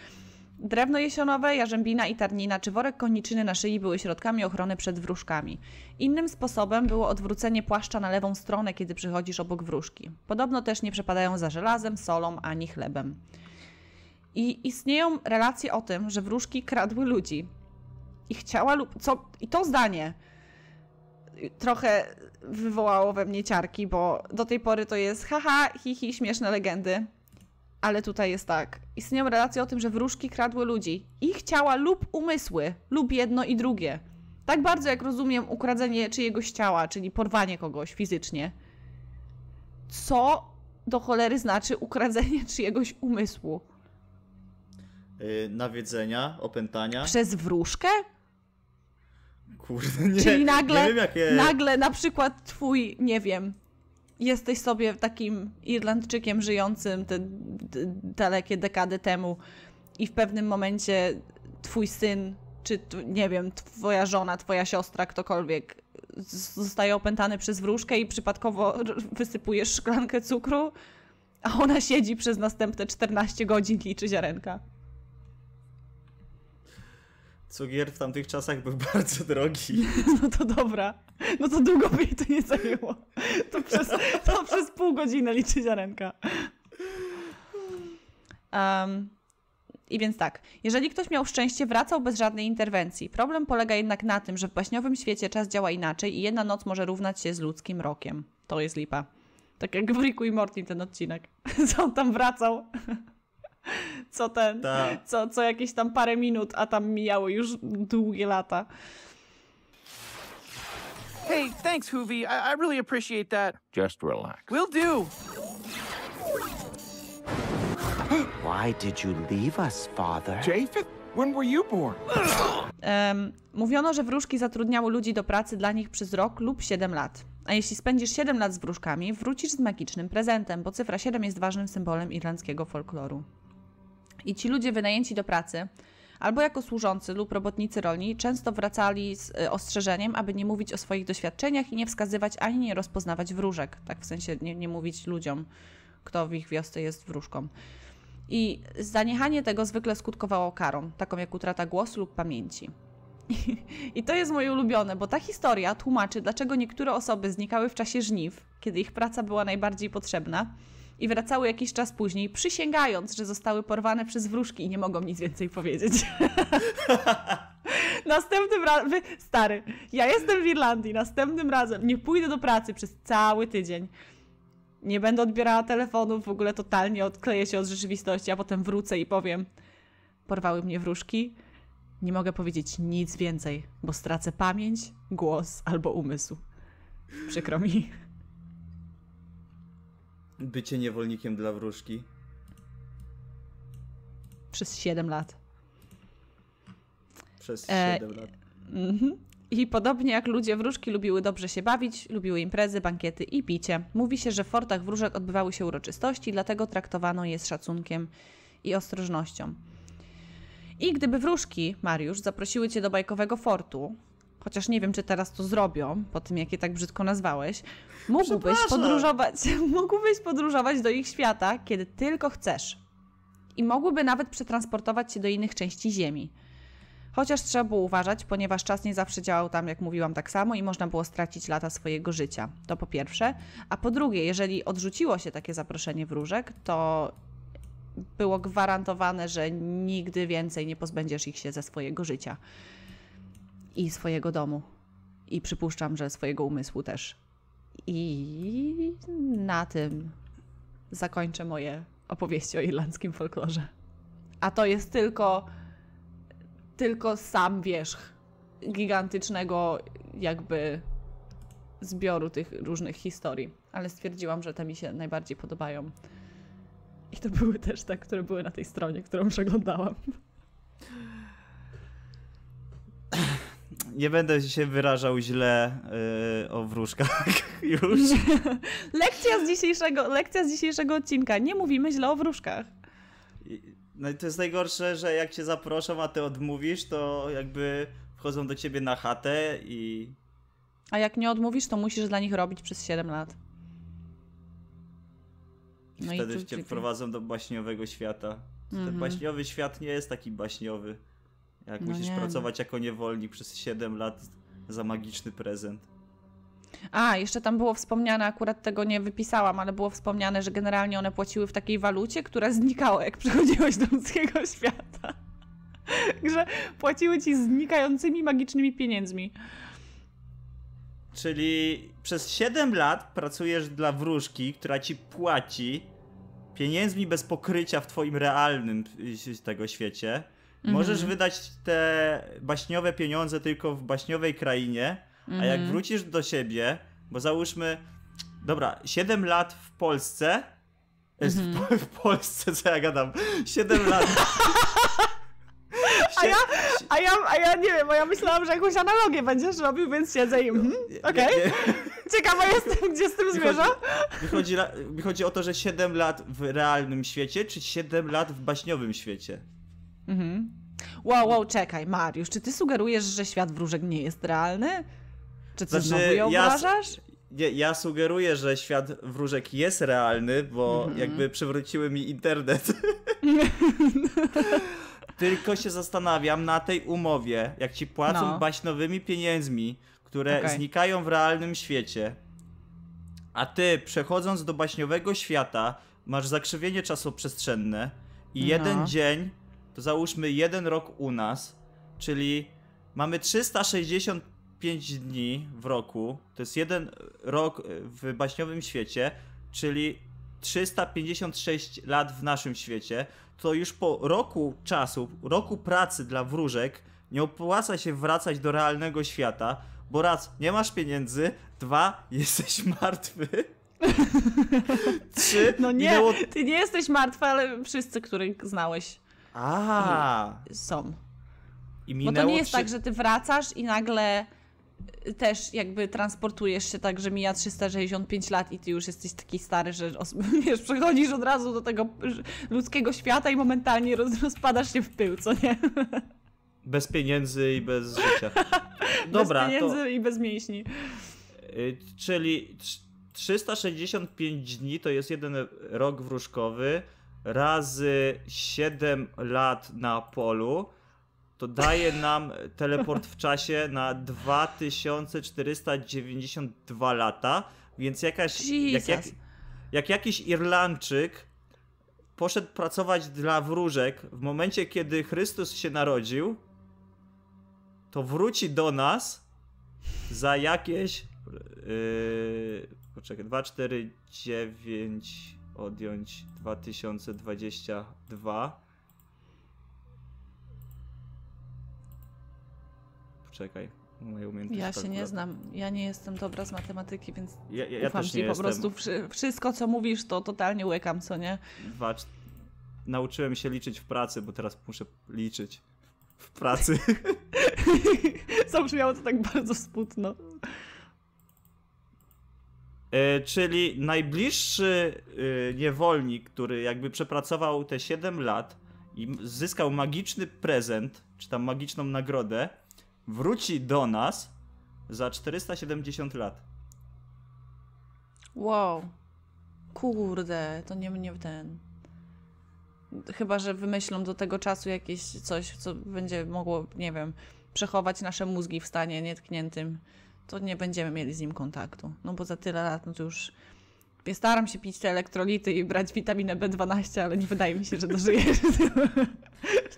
Drewno jesionowe, jarzębina i tarnina czy worek koniczyny na szyi były środkami ochrony przed wróżkami. Innym sposobem było odwrócenie płaszcza na lewą stronę, kiedy przychodzisz obok wróżki. Podobno też nie przepadają za żelazem, solą ani chlebem. I istnieją relacje o tym, że wróżki kradły ludzi. I chciała lub. Co? I to zdanie y, trochę wywołało we mnie ciarki, bo do tej pory to jest haha, hihi, śmieszne legendy ale tutaj jest tak. Istnieją relacje o tym, że wróżki kradły ludzi. Ich ciała lub umysły, lub jedno i drugie. Tak bardzo jak rozumiem ukradzenie czyjegoś ciała, czyli porwanie kogoś fizycznie. Co do cholery znaczy ukradzenie czyjegoś umysłu? Yy, nawiedzenia, opętania. Przez wróżkę? Kurde, nie. Czyli nagle, nie wiem, jakie... nagle na przykład twój, nie wiem, jesteś sobie takim Irlandczykiem żyjącym te, dalekie dekady temu i w pewnym momencie twój syn, czy nie wiem, twoja żona, twoja siostra, ktokolwiek zostaje opętany przez wróżkę i przypadkowo wysypujesz szklankę cukru, a ona siedzi przez następne 14 godzin i liczy ziarenka cukier w tamtych czasach był bardzo drogi. No to dobra. No to długo by jej to nie zajęło. To przez, to przez pół godziny liczy ziarenka. Um, I więc tak, jeżeli ktoś miał szczęście, wracał bez żadnej interwencji. Problem polega jednak na tym, że w baśniowym świecie czas działa inaczej i jedna noc może równać się z ludzkim rokiem. To jest lipa. Tak jak w Riku i Morty ten odcinek. Co on tam wracał? co ten, Ta. co, co jakieś tam parę minut, a tam mijały już długie lata. Hey, thanks, Hoovy. I, I really appreciate that. Just relax. We'll do. Why did you leave us, father? Japheth, when were you born? Um, mówiono, że wróżki zatrudniały ludzi do pracy dla nich przez rok lub 7 lat. A jeśli spędzisz 7 lat z wróżkami, wrócisz z magicznym prezentem, bo cyfra 7 jest ważnym symbolem irlandzkiego folkloru. I ci ludzie wynajęci do pracy, albo jako służący lub robotnicy rolni, często wracali z e, ostrzeżeniem, aby nie mówić o swoich doświadczeniach i nie wskazywać ani nie rozpoznawać wróżek. Tak w sensie nie, nie mówić ludziom, kto w ich wiosce jest wróżką. I zaniechanie tego zwykle skutkowało karą, taką jak utrata głosu lub pamięci. I to jest moje ulubione, bo ta historia tłumaczy, dlaczego niektóre osoby znikały w czasie żniw, kiedy ich praca była najbardziej potrzebna, i wracały jakiś czas później, przysięgając, że zostały porwane przez wróżki i nie mogą nic więcej powiedzieć. następnym razem, stary, ja jestem w Irlandii, następnym razem nie pójdę do pracy przez cały tydzień. Nie będę odbierała telefonów, w ogóle totalnie odkleję się od rzeczywistości, a potem wrócę i powiem: Porwały mnie wróżki. Nie mogę powiedzieć nic więcej, bo stracę pamięć, głos albo umysł. Przykro mi bycie niewolnikiem dla wróżki? Przez 7 lat. Przez 7 e... lat. Mhm. I podobnie jak ludzie wróżki lubiły dobrze się bawić, lubiły imprezy, bankiety i picie. Mówi się, że w fortach wróżek odbywały się uroczystości, dlatego traktowano je z szacunkiem i ostrożnością. I gdyby wróżki, Mariusz, zaprosiły cię do bajkowego fortu, chociaż nie wiem, czy teraz to zrobią, po tym, jak je tak brzydko nazwałeś, mógłbyś podróżować, mógłbyś podróżować do ich świata, kiedy tylko chcesz. I mogłyby nawet przetransportować się do innych części Ziemi. Chociaż trzeba było uważać, ponieważ czas nie zawsze działał tam, jak mówiłam, tak samo i można było stracić lata swojego życia. To po pierwsze. A po drugie, jeżeli odrzuciło się takie zaproszenie wróżek, to było gwarantowane, że nigdy więcej nie pozbędziesz ich się ze swojego życia i swojego domu. I przypuszczam, że swojego umysłu też. I na tym zakończę moje opowieści o irlandzkim folklorze. A to jest tylko, tylko sam wierzch gigantycznego jakby zbioru tych różnych historii. Ale stwierdziłam, że te mi się najbardziej podobają. I to były też te, które były na tej stronie, którą przeglądałam. nie będę się wyrażał źle yy, o wróżkach już. lekcja, z dzisiejszego, lekcja z dzisiejszego odcinka. Nie mówimy źle o wróżkach. No i to jest najgorsze, że jak cię zaproszą, a ty odmówisz, to jakby wchodzą do ciebie na chatę i... A jak nie odmówisz, to musisz dla nich robić przez 7 lat. No wtedy i Wtedy cię wprowadzą do baśniowego świata. Ten mhm. baśniowy świat nie jest taki baśniowy. Jak no musisz nie, no. pracować jako niewolnik przez 7 lat za magiczny prezent. A, jeszcze tam było wspomniane, akurat tego nie wypisałam, ale było wspomniane, że generalnie one płaciły w takiej walucie, która znikała, jak przechodziłeś do ludzkiego świata. Także płaciły ci znikającymi magicznymi pieniędzmi. Czyli przez 7 lat pracujesz dla wróżki, która ci płaci pieniędzmi bez pokrycia w twoim realnym y, y, tego świecie Mhm. Możesz wydać te baśniowe pieniądze tylko w baśniowej krainie, mhm. a jak mhm. wrócisz do siebie, bo załóżmy, dobra, 7 lat w Polsce. E, mhm. W, w, Polsce, co ja gadam? 7 lat. a ja, a, ja, a ja nie wiem, bo ja myślałam, że jakąś analogię będziesz robił, więc siedzę i mhm, mhm. okej. Okay. Ciekawa jestem, gdzie z tym zmierza. chodzi, mi chodzi o to, że 7 lat w realnym świecie, czy 7 lat w baśniowym świecie? Mhm. Wow, wow, czekaj, Mariusz, czy ty sugerujesz, że świat wróżek nie jest realny? Czy ty znaczy, znowu ją ja, obrażasz? Nie, ja sugeruję, że świat wróżek jest realny, bo mhm. jakby przywróciły mi internet. Tylko się zastanawiam na tej umowie, jak ci płacą no. baśnowymi pieniędzmi, które okay. znikają w realnym świecie, a ty przechodząc do baśniowego świata masz zakrzywienie czasoprzestrzenne i no. jeden dzień to załóżmy jeden rok u nas, czyli mamy 365 dni w roku, to jest jeden rok e, w baśniowym świecie, czyli 356 lat w naszym świecie, to już po roku czasu, roku pracy dla wróżek, nie opłaca się wracać do realnego świata, bo raz, nie masz pieniędzy, dwa, jesteś martwy. Trzy, no nie, minęło... ty nie jesteś martwy, ale wszyscy, których znałeś a. Są. I minęło Bo to nie jest tak, że ty wracasz i nagle y, też jakby transportujesz się tak, że mija 365 lat i ty już jesteś taki stary, że wiesz, przechodzisz od razu do tego ludzkiego świata i momentalnie roz, rozpadasz się w pył, co nie? Bez pieniędzy i bez życia. Dobra, bez pieniędzy to... i bez mięśni. Y, czyli 365 dni to jest jeden rok wróżkowy razy 7 lat na polu, to daje nam teleport w czasie na 2492 lata. Więc jakaś, jak, jak, jak, jakiś Irlandczyk poszedł pracować dla wróżek w momencie, kiedy Chrystus się narodził, to wróci do nas za jakieś. Yy, poczekaj, 2, 4, 9 odjąć 2022. Poczekaj, moje umiejętności. Ja się nie znam, ja nie jestem dobra z matematyki, więc ja, ja, ja ufam ci po prostu. wszystko, co mówisz, to totalnie łykam, co nie? Dwa, nauczyłem się liczyć w pracy, bo teraz muszę liczyć w pracy. Zabrzmiało to tak bardzo smutno. E, czyli najbliższy e, niewolnik, który jakby przepracował te 7 lat i zyskał magiczny prezent, czy tam magiczną nagrodę, wróci do nas za 470 lat. Wow. Kurde, to nie mnie ten. Chyba, że wymyślą do tego czasu jakieś coś, co będzie mogło, nie wiem, przechować nasze mózgi w stanie nietkniętym to nie będziemy mieli z nim kontaktu. No bo za tyle lat, no to już ja staram się pić te elektrolity i brać witaminę B12, ale nie wydaje mi się, że dożyję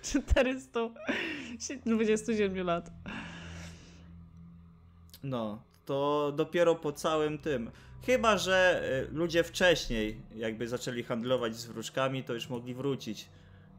427 lat. No, to dopiero po całym tym. Chyba, że y, ludzie wcześniej jakby zaczęli handlować z wróżkami, to już mogli wrócić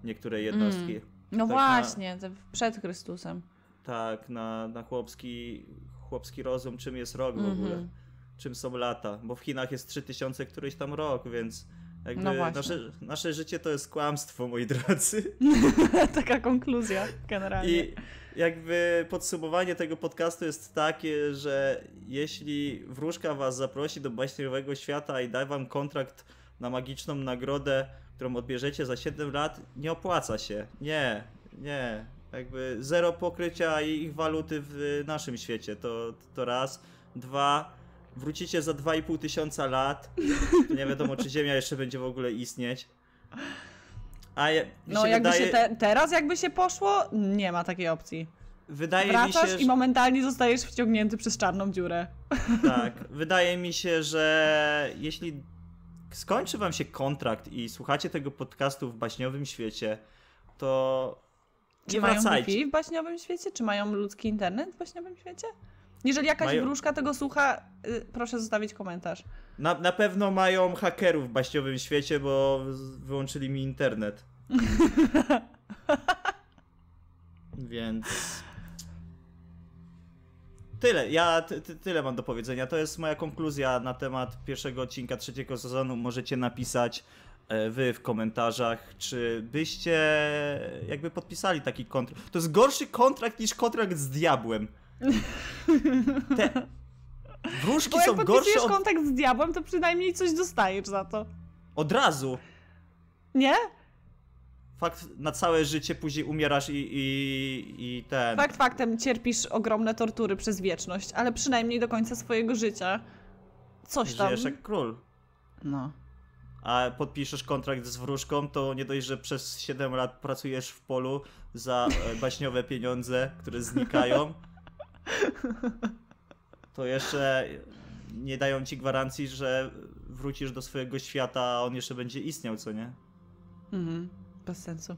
niektóre jednostki. Mm. No tak właśnie, na, przed Chrystusem. Tak, na, na chłopski chłopski rozum, czym jest rok w ogóle, mm -hmm. czym są lata, bo w Chinach jest 3000 któryś tam rok, więc jakby no nasze, nasze życie to jest kłamstwo, moi drodzy. Taka konkluzja generalnie. I jakby podsumowanie tego podcastu jest takie, że jeśli wróżka was zaprosi do baśniowego świata i da wam kontrakt na magiczną nagrodę, którą odbierzecie za 7 lat, nie opłaca się. Nie, nie, jakby zero pokrycia ich waluty w naszym świecie, to, to raz. Dwa, wrócicie za 2,5 tysiąca lat, to nie wiadomo czy Ziemia jeszcze będzie w ogóle istnieć. A je, no się jakby wydaje... się te, teraz jakby się poszło, nie ma takiej opcji. Wydaje Wracasz mi się, że... i momentalnie zostajesz wciągnięty przez czarną dziurę. Tak, wydaje mi się, że jeśli skończy wam się kontrakt i słuchacie tego podcastu w baśniowym świecie, to czy mają wi w baśniowym świecie? Czy mają ludzki internet w baśniowym świecie? Jeżeli jakaś mają... wróżka tego słucha, y, proszę zostawić komentarz. Na, na pewno mają hakerów w baśniowym świecie, bo wyłączyli mi internet. Więc. Tyle, ja ty, ty, tyle mam do powiedzenia. To jest moja konkluzja na temat pierwszego odcinka trzeciego sezonu. Możecie napisać E, wy w komentarzach, czy byście jakby podpisali taki kontrakt. To jest gorszy kontrakt niż kontrakt z diabłem. Te wróżki są gorsze. Od... kontrakt z diabłem, to przynajmniej coś dostajesz za to. Od razu. Nie? Fakt, na całe życie później umierasz i, i, i ten. Fakt faktem, cierpisz ogromne tortury przez wieczność, ale przynajmniej do końca swojego życia. Coś tam. Żyjesz jak król. No a podpiszesz kontrakt z wróżką, to nie dość, że przez 7 lat pracujesz w polu za e, baśniowe pieniądze, które znikają, to jeszcze nie dają ci gwarancji, że wrócisz do swojego świata, a on jeszcze będzie istniał, co nie? Mhm, bez sensu.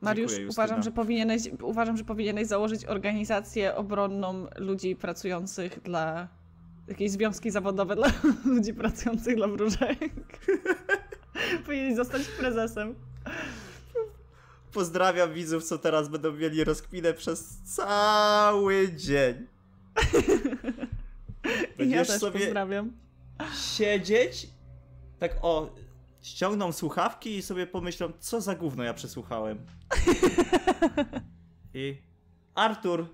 Mariusz, Dziękuję, uważam, że powinieneś, uważam, że powinieneś założyć organizację obronną ludzi pracujących dla jakieś związki zawodowe dla ludzi pracujących dla wróżek. Powinien zostać prezesem. Pozdrawiam widzów, co teraz będą mieli rozkminę przez cały dzień. Będziesz ja sobie pozdrawiam. siedzieć, tak o, ściągną słuchawki i sobie pomyślą, co za gówno ja przesłuchałem. I Artur,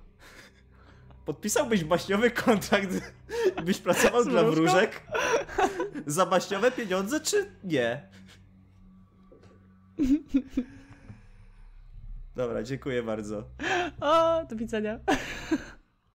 Podpisałbyś baśniowy kontrakt, byś pracował dla wróżek? Za baśniowe pieniądze, czy nie? Dobra, dziękuję bardzo. O, do widzenia.